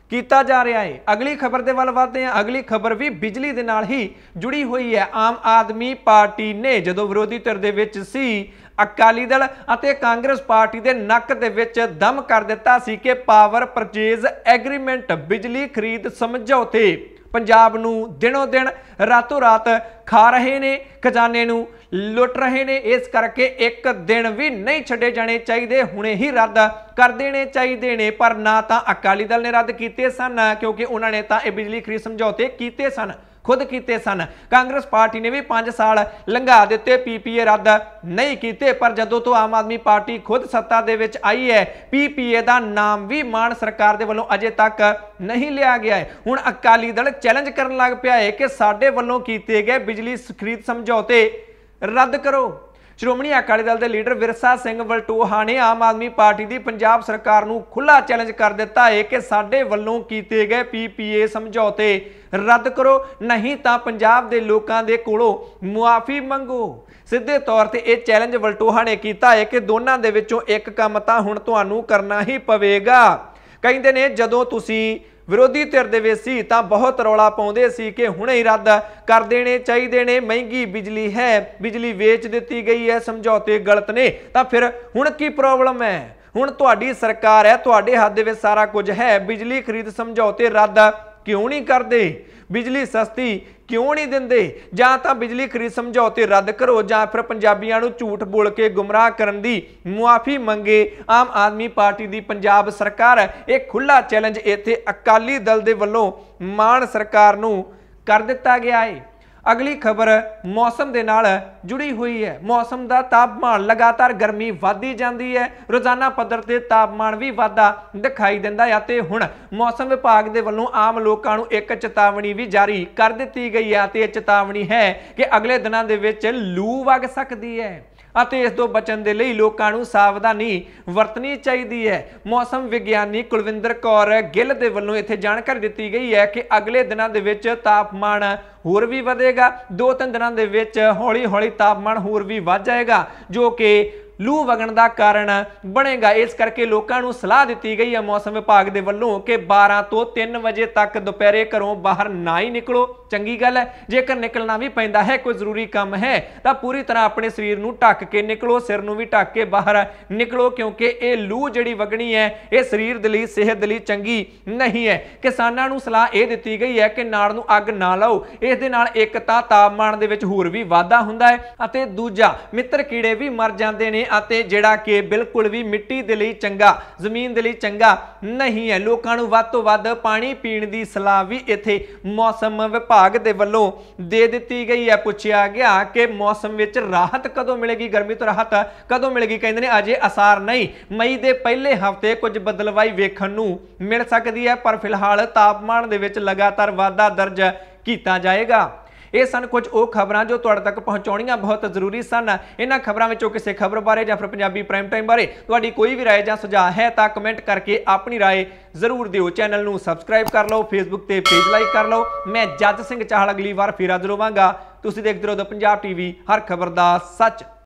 ਕੀਤਾ ਜਾ ਰਿਹਾ ਹੈ ਅਗਲੀ ਖਬਰ ਦੇ ਵੱਲ ਵਧਦੇ ਹਾਂ ਅਗਲੀ ਖਬਰ ਵੀ ਬਿਜਲੀ ਦੇ ਨਾਲ ਹੀ ਜੁੜੀ ਹੋਈ ਹੈ ਆਮ ਆਦਮੀ ਪਾਰਟੀ ਨੇ ਜਦੋਂ ਵਿਰੋਧੀ ਧਿਰ ਦੇ ਵਿੱਚ ਸੀ ਅਕਾਲੀ ਦਲ ਅਤੇ ਕਾਂਗਰਸ ਪਾਰਟੀ ਦੇ ਨੱਕ ਦੇ ਵਿੱਚ ਦਮ ਕਰ ਦਿੱਤਾ ਸੀ ਕਿ ਪਾਵਰ ਪਰਚੇਜ਼ ਐਗਰੀਮੈਂਟ ਬਿਜਲੀ ਖਰੀਦ ਸਮਝੌਤੇ ਪੰਜਾਬ ਨੂੰ ਦਿਨੋ ਦਿਨ ਰਾਤੋਂ ਰਾਤ ਖਾ ਰਹੇ ਨੇ ਖਜ਼ਾਨੇ ਨੂੰ ਲੁੱਟ ਰਹੇ ਨੇ ਇਸ ਕਰਕੇ ਇੱਕ ਦਿਨ ਵੀ ਨਹੀਂ ਛੱਡੇ ਜਾਣੇ ਚਾਹੀਦੇ ਹੁਣੇ ਹੀ ਰੱਦ ਕਰ ਦੇਣੇ ਚਾਹੀਦੇ ਨੇ ਪਰ ਨਾ ਤਾਂ ਅਕਾਲੀ ਦਲ ਨੇ ਰੱਦ ਕੀਤੇ ਸਨ ਕਿਉਂਕਿ ਉਹਨਾਂ ਨੇ ਤਾਂ ਇਹ ਬਿਜਲੀ ਖਰੀਦ ਸਮਝੌਤੇ ਕੀਤੇ ਸਨ ਖੁਦ ਕੀਤੇ ਸਨ ਕਾਂਗਰਸ ਪਾਰਟੀ ਨੇ ਵੀ 5 ਸਾਲ ਲੰਘਾ ਦਿੱਤੇ ਪੀਪੀਏ ਰੱਦ ਨਹੀਂ ਕੀਤੇ ਪਰ ਜਦੋਂ ਤੋਂ ਆਮ ਆਦਮੀ ਪਾਰਟੀ ਖੁਦ ਸੱਤਾ ਦੇ ਵਿੱਚ ਆਈ ਹੈ ਪੀਪੀਏ ਦਾ ਨਾਮ ਵੀ ਮਾਨ ਸਰਕਾਰ ਦੇ ਵੱਲੋਂ ਅਜੇ ਤੱਕ ਨਹੀਂ ਲਿਆ ਗਿਆ ਹੈ ਹੁਣ ਅਕਾਲੀ ਦਲ ਚੈਲੰਜ ਕਰਨ ਲੱਗ ਪਿਆ ਹੈ ਕਿ ਸਾਡੇ ਵੱਲੋਂ ਕੀਤੇ ਗਏ ਬਿਜਲੀ ਖਰੀਦ ਸਮਝੌਤੇ ਰੱਦ ਕਰੋ ਸ਼੍ਰੋਮਣੀ ਅਕਾਲੀ ਦਲ ਦੇ ਲੀਡਰ ਵਿਰਸਾ ਸਿੰਘ ਵਲਟੋਹਾ ਨੇ ਆਮ ਆਦਮੀ ਪਾਰਟੀ ਦੀ ਪੰਜਾਬ ਸਰਕਾਰ ਨੂੰ ਖੁੱਲਾ ਚੈਲੰਜ ਕਰ ਦਿੱਤਾ ਹੈ ਕਿ ਸਾਡੇ ਵੱਲੋਂ ਕੀਤੇ ਗਏ ਪੀਪੀਏ ਸਮਝੌਤੇ ਰੱਦ ਕਰੋ ਨਹੀਂ ਤਾਂ ਪੰਜਾਬ ਦੇ ਲੋਕਾਂ ਦੇ ਕੋਲੋਂ ਮੁਆਫੀ ਮੰਗੋ ਸਿੱਧੇ ਤੌਰ ਤੇ ਇਹ ਚੈਲੰਜ ਵਲਟੋਹਾ ਨੇ ਕੀਤਾ ਹੈ ਕਿ ਦੋਨਾਂ ਦੇ ਵਿੱਚੋਂ ਇੱਕ ਕੰਮ ਤਾਂ ਹੁਣ ਤੁਹਾਨੂੰ ਕਰਨਾ ਹੀ ਪਵੇਗਾ ਕਹਿੰਦੇ ਨੇ ਜਦੋਂ ਤੁਸੀਂ ਵਿਰੋਧੀ ਧਿਰ ਦੇ ਵਿੱਚ ਸੀ ਤਾਂ ਬਹੁਤ ਰੌਲਾ ਪਾਉਂਦੇ ਸੀ ਕਿ ਹੁਣੇ ਹੀ ਰੱਦ ਕਰ ਦੇਣੇ ਚਾਹੀਦੇ ਨੇ ਮਹਿੰਗੀ ਬਿਜਲੀ ਹੈ ਬਿਜਲੀ ਵੇਚ ਦਿੱਤੀ ਗਈ ਹੈ ਸਮਝੌਤੇ ਗਲਤ ਨੇ ਤਾਂ ਫਿਰ ਹੁਣ ਕੀ ਪ੍ਰੋਬਲਮ ਹੈ ਹੁਣ ਤੁਹਾਡੀ ਸਰਕਾਰ ਹੈ ਤੁਹਾਡੇ ਹੱਥ ਦੇ ਵਿੱਚ ਸਾਰਾ ਕੁਝ ਹੈ ਬਿਜਲੀ ਖਰੀਦ ਸਮਝੌਤੇ ਰੱਦ ਕਿਉਂ ਨਹੀਂ ਕਰਦੇ ਬਿਜਲੀ ਸਸਤੀ ਕਿਉਂ ਨਹੀਂ ਦਿੰਦੇ ਜਾਂ ਤਾਂ ਬਿਜਲੀ ਖਰੀਦ ਸਮਝੌਤੇ ਰੱਦ ਕਰੋ ਜਾਂ ਫਿਰ ਪੰਜਾਬੀਆਂ ਨੂੰ ਝੂਠ ਬੋਲ ਕੇ ਗੁੰਮਰਾਹ ਕਰਨ ਦੀ ਮੁਆਫੀ ਮੰਗੇ ਆਮ ਆਦਮੀ ਪਾਰਟੀ ਦੀ ਪੰਜਾਬ ਸਰਕਾਰ ਇਹ ਖੁੱਲਾ ਚੈਲੰਜ ਇੱਥੇ ਅਕਾਲੀ ਦਲ ਦੇ ਵੱਲੋਂ ਮਾਨ ਸਰਕਾਰ ਨੂੰ ਕਰ ਦਿੱਤਾ ਗਿਆ ਹੈ ਅਗਲੀ ਖਬਰ ਮੌਸਮ ਦੇ ਨਾਲ ਜੁੜੀ ਹੋਈ ਹੈ ਮੌਸਮ ਦਾ ਤਾਪਮਾਨ ਲਗਾਤਾਰ ਗਰਮੀ ਵਧਦੀ ਜਾਂਦੀ ਹੈ ਰੋਜ਼ਾਨਾ ਪੱਧਰ ਤੇ ਤਾਪਮਾਨ ਵੀ ਵਾਧਾ ਦਿਖਾਈ ਦਿੰਦਾ ਹੈ ਤੇ ਹੁਣ ਮੌਸਮ ਵਿਭਾਗ ਦੇ ਵੱਲੋਂ ਆਮ ਲੋਕਾਂ ਨੂੰ ਇੱਕ ਚੇਤਾਵਨੀ ਵੀ ਜਾਰੀ ਕਰ ਦਿੱਤੀ ਗਈ ਹੈ ਤੇ ਇਹ ਚੇਤਾਵਨੀ ਹੈ ਕਿ ਅਗਲੇ ਦਿਨਾਂ ਦੇ ਵਿੱਚ ਲੂ ਵਗ ਸਕਦੀ ਹੈ ਅਤੇ ਇਸ ਤੋਂ ਬਚਣ ਦੇ ਲਈ ਲੋਕਾਂ ਨੂੰ ਸਾਵਧਾਨੀ ਵਰਤਣੀ ਚਾਹੀਦੀ ਹੈ ਮੌਸਮ ਵਿਗਿਆਨੀ ਕੁਲਵਿੰਦਰ ਕੌਰ ਗਿੱਲ ਦੇ ਵੱਲੋਂ ਇੱਥੇ ਜਾਣਕਾਰੀ ਦਿੱਤੀ ਗਈ ਹੈ ਕਿ ਅਗਲੇ ਦਿਨਾਂ ਦੇ ਵਿੱਚ ਤਾਪਮਾਨ ਹੋਰ ਵੀ ਵਧੇਗਾ ਦੋ ਤਿੰਨ ਦਿਨਾਂ ਦੇ ਵਿੱਚ ਹੌਲੀ-ਹੌਲੀ ਤਾਪਮਾਨ ਹੋਰ ਵੀ ਵੱਧ ਜਾਏਗਾ ਜੋ ਕਿ ਲੂ ਵਗਣ ਦਾ ਕਾਰਨ ਬਣੇਗਾ ਇਸ ਕਰਕੇ ਲੋਕਾਂ ਨੂੰ ਸਲਾਹ ਦਿੱਤੀ ਗਈ ਹੈ ਮੌਸਮ ਵਿਭਾਗ ਦੇ ਵੱਲੋਂ ਕਿ 12 ਤੋਂ 3 ਵਜੇ ਤੱਕ ਦੁਪਹਿਰੇ ਘਰੋਂ ਬਾਹਰ ਨਾ ਹੀ ਨਿਕਲੋ ਚੰਗੀ ਗੱਲ ਹੈ ਜੇਕਰ ਨਿਕਲਣਾ ਵੀ ਪੈਂਦਾ ਹੈ ਕੋਈ ਜ਼ਰੂਰੀ ਕੰਮ ਹੈ ਤਾਂ ਪੂਰੀ ਤਰ੍ਹਾਂ ਆਪਣੇ ਸਰੀਰ ਨੂੰ ਢੱਕ ਕੇ ਨਿਕਲੋ ਸਿਰ ਨੂੰ ਵੀ ਢੱਕ ਕੇ ਬਾਹਰ ਨਿਕਲੋ ਕਿਉਂਕਿ ਇਹ ਲੂ ਜਿਹੜੀ ਵਗਣੀ ਹੈ ਇਹ ਸਰੀਰ ਦੇ ਲਈ ਸਿਹਤ ਦੇ ਲਈ ਚੰਗੀ ਨਹੀਂ ਹੈ ਕਿਸਾਨਾਂ ਨੂੰ ਸਲਾਹ ਇਹ ਦਿੱਤੀ ਗਈ ਹੈ ਕਿ ਨਾੜ ਨੂੰ ਅੱਗ ਨਾ ਲਾਓ ਇਸ ਦੇ ਨਾਲ ਇੱਕ ਤਾਂ ਤਾਪਮਾਨ ਦੇ ਵਿੱਚ ਹੋਰ ਵੀ ਵਾਧਾ ਹੁੰਦਾ ਹੈ ਅਤੇ ਦੂਜਾ ਮਿੱਤਰ ਕੀੜੇ ਵੀ ਮਰ ਜਾਂਦੇ ਨੇ ਅਤੇ ਜਿਹੜਾ ਕਿ ਬਿਲਕੁਲ ਵੀ ਮਿੱਟੀ ਦੇ ਲਈ ਚੰਗਾ ਜ਼ਮੀਨ ਦੇ ਲਈ ਚੰਗਾ ਨਹੀਂ ਹੈ ਲੋਕਾਂ ਨੂੰ ਵੱਧ ਤੋਂ ਵੱਧ ਪਾਣੀ ਪੀਣ ਦੀ ਸਲਾਹ ਵੀ ਇੱਥੇ ਮੌਸਮ ਵਿਭਾਗ ਦੇ ਵੱਲੋਂ ਦੇ ਦਿੱਤੀ ਗਈ ਹੈ ਪੁੱਛਿਆ ਗਿਆ ਕਿ ਮੌਸਮ ਵਿੱਚ ਰਾਹਤ ਕਦੋਂ ਮਿਲੇਗੀ ਗਰਮੀ ਤੋਂ ਰਾਹਤ ਕਦੋਂ ਮਿਲੇਗੀ ਕਹਿੰਦੇ ਨੇ ਅਜੇ ਅਸਾਰ ਨਹੀਂ ਮਈ ਦੇ ਪਹਿਲੇ ਹਫਤੇ ਕੁਝ ਬਦਲਵਾਈ ਵੇਖਣ ਨੂੰ ਮਿਲ ਸਕਦੀ ਹੈ ਪਰ ਫਿਲਹਾਲ ਤਾਪਮਾਨ ਦੇ ਵਿੱਚ ਲਗਾਤਾਰ ਵਾਧਾ ਦਰਜ ਕੀਤਾ ਜਾਏਗਾ ਇਹ ਸਨ ਕੁਝ ਉਹ ਖਬਰਾਂ ਜੋ ਤੁਹਾਡੇ ਤੱਕ ਪਹੁੰਚਾਉਣੀਆਂ ਬਹੁਤ ਜ਼ਰੂਰੀ ਸਨ ਇਹਨਾਂ ਖਬਰਾਂ ਵਿੱਚੋਂ ਕਿਸੇ ਖਬਰ ਬਾਰੇ ਜਾਂ ਫਿਰ ਪੰਜਾਬੀ ਪ੍ਰਾਈਮ ਟਾਈਮ ਬਾਰੇ ਤੁਹਾਡੀ ਕੋਈ ਵੀ رائے ਜਾਂ ਸੁਝਾਅ ਹੈ ਤਾਂ ਕਮੈਂਟ ਕਰਕੇ ਆਪਣੀ رائے ਜ਼ਰੂਰ ਦਿਓ ਚੈਨਲ ਨੂੰ ਸਬਸਕ੍ਰਾਈਬ ਕਰ ਲਓ ਫੇਸਬੁੱਕ ਤੇ ਪੇਜ ਲਾਈਕ ਕਰ ਲਓ ਮੈਂ ਜੱਜ ਸਿੰਘ ਚਾਹਲ ਅਗਲੀ ਵਾਰ ਫੇਰ ਆਜ ਰਵਾਂਗਾ ਤੁਸੀਂ ਦੇਖਦੇ ਰਹੋ ਦ ਪੰਜਾਬ ਟੀਵੀ ਹਰ ਖਬਰ ਦਾ ਸੱਚ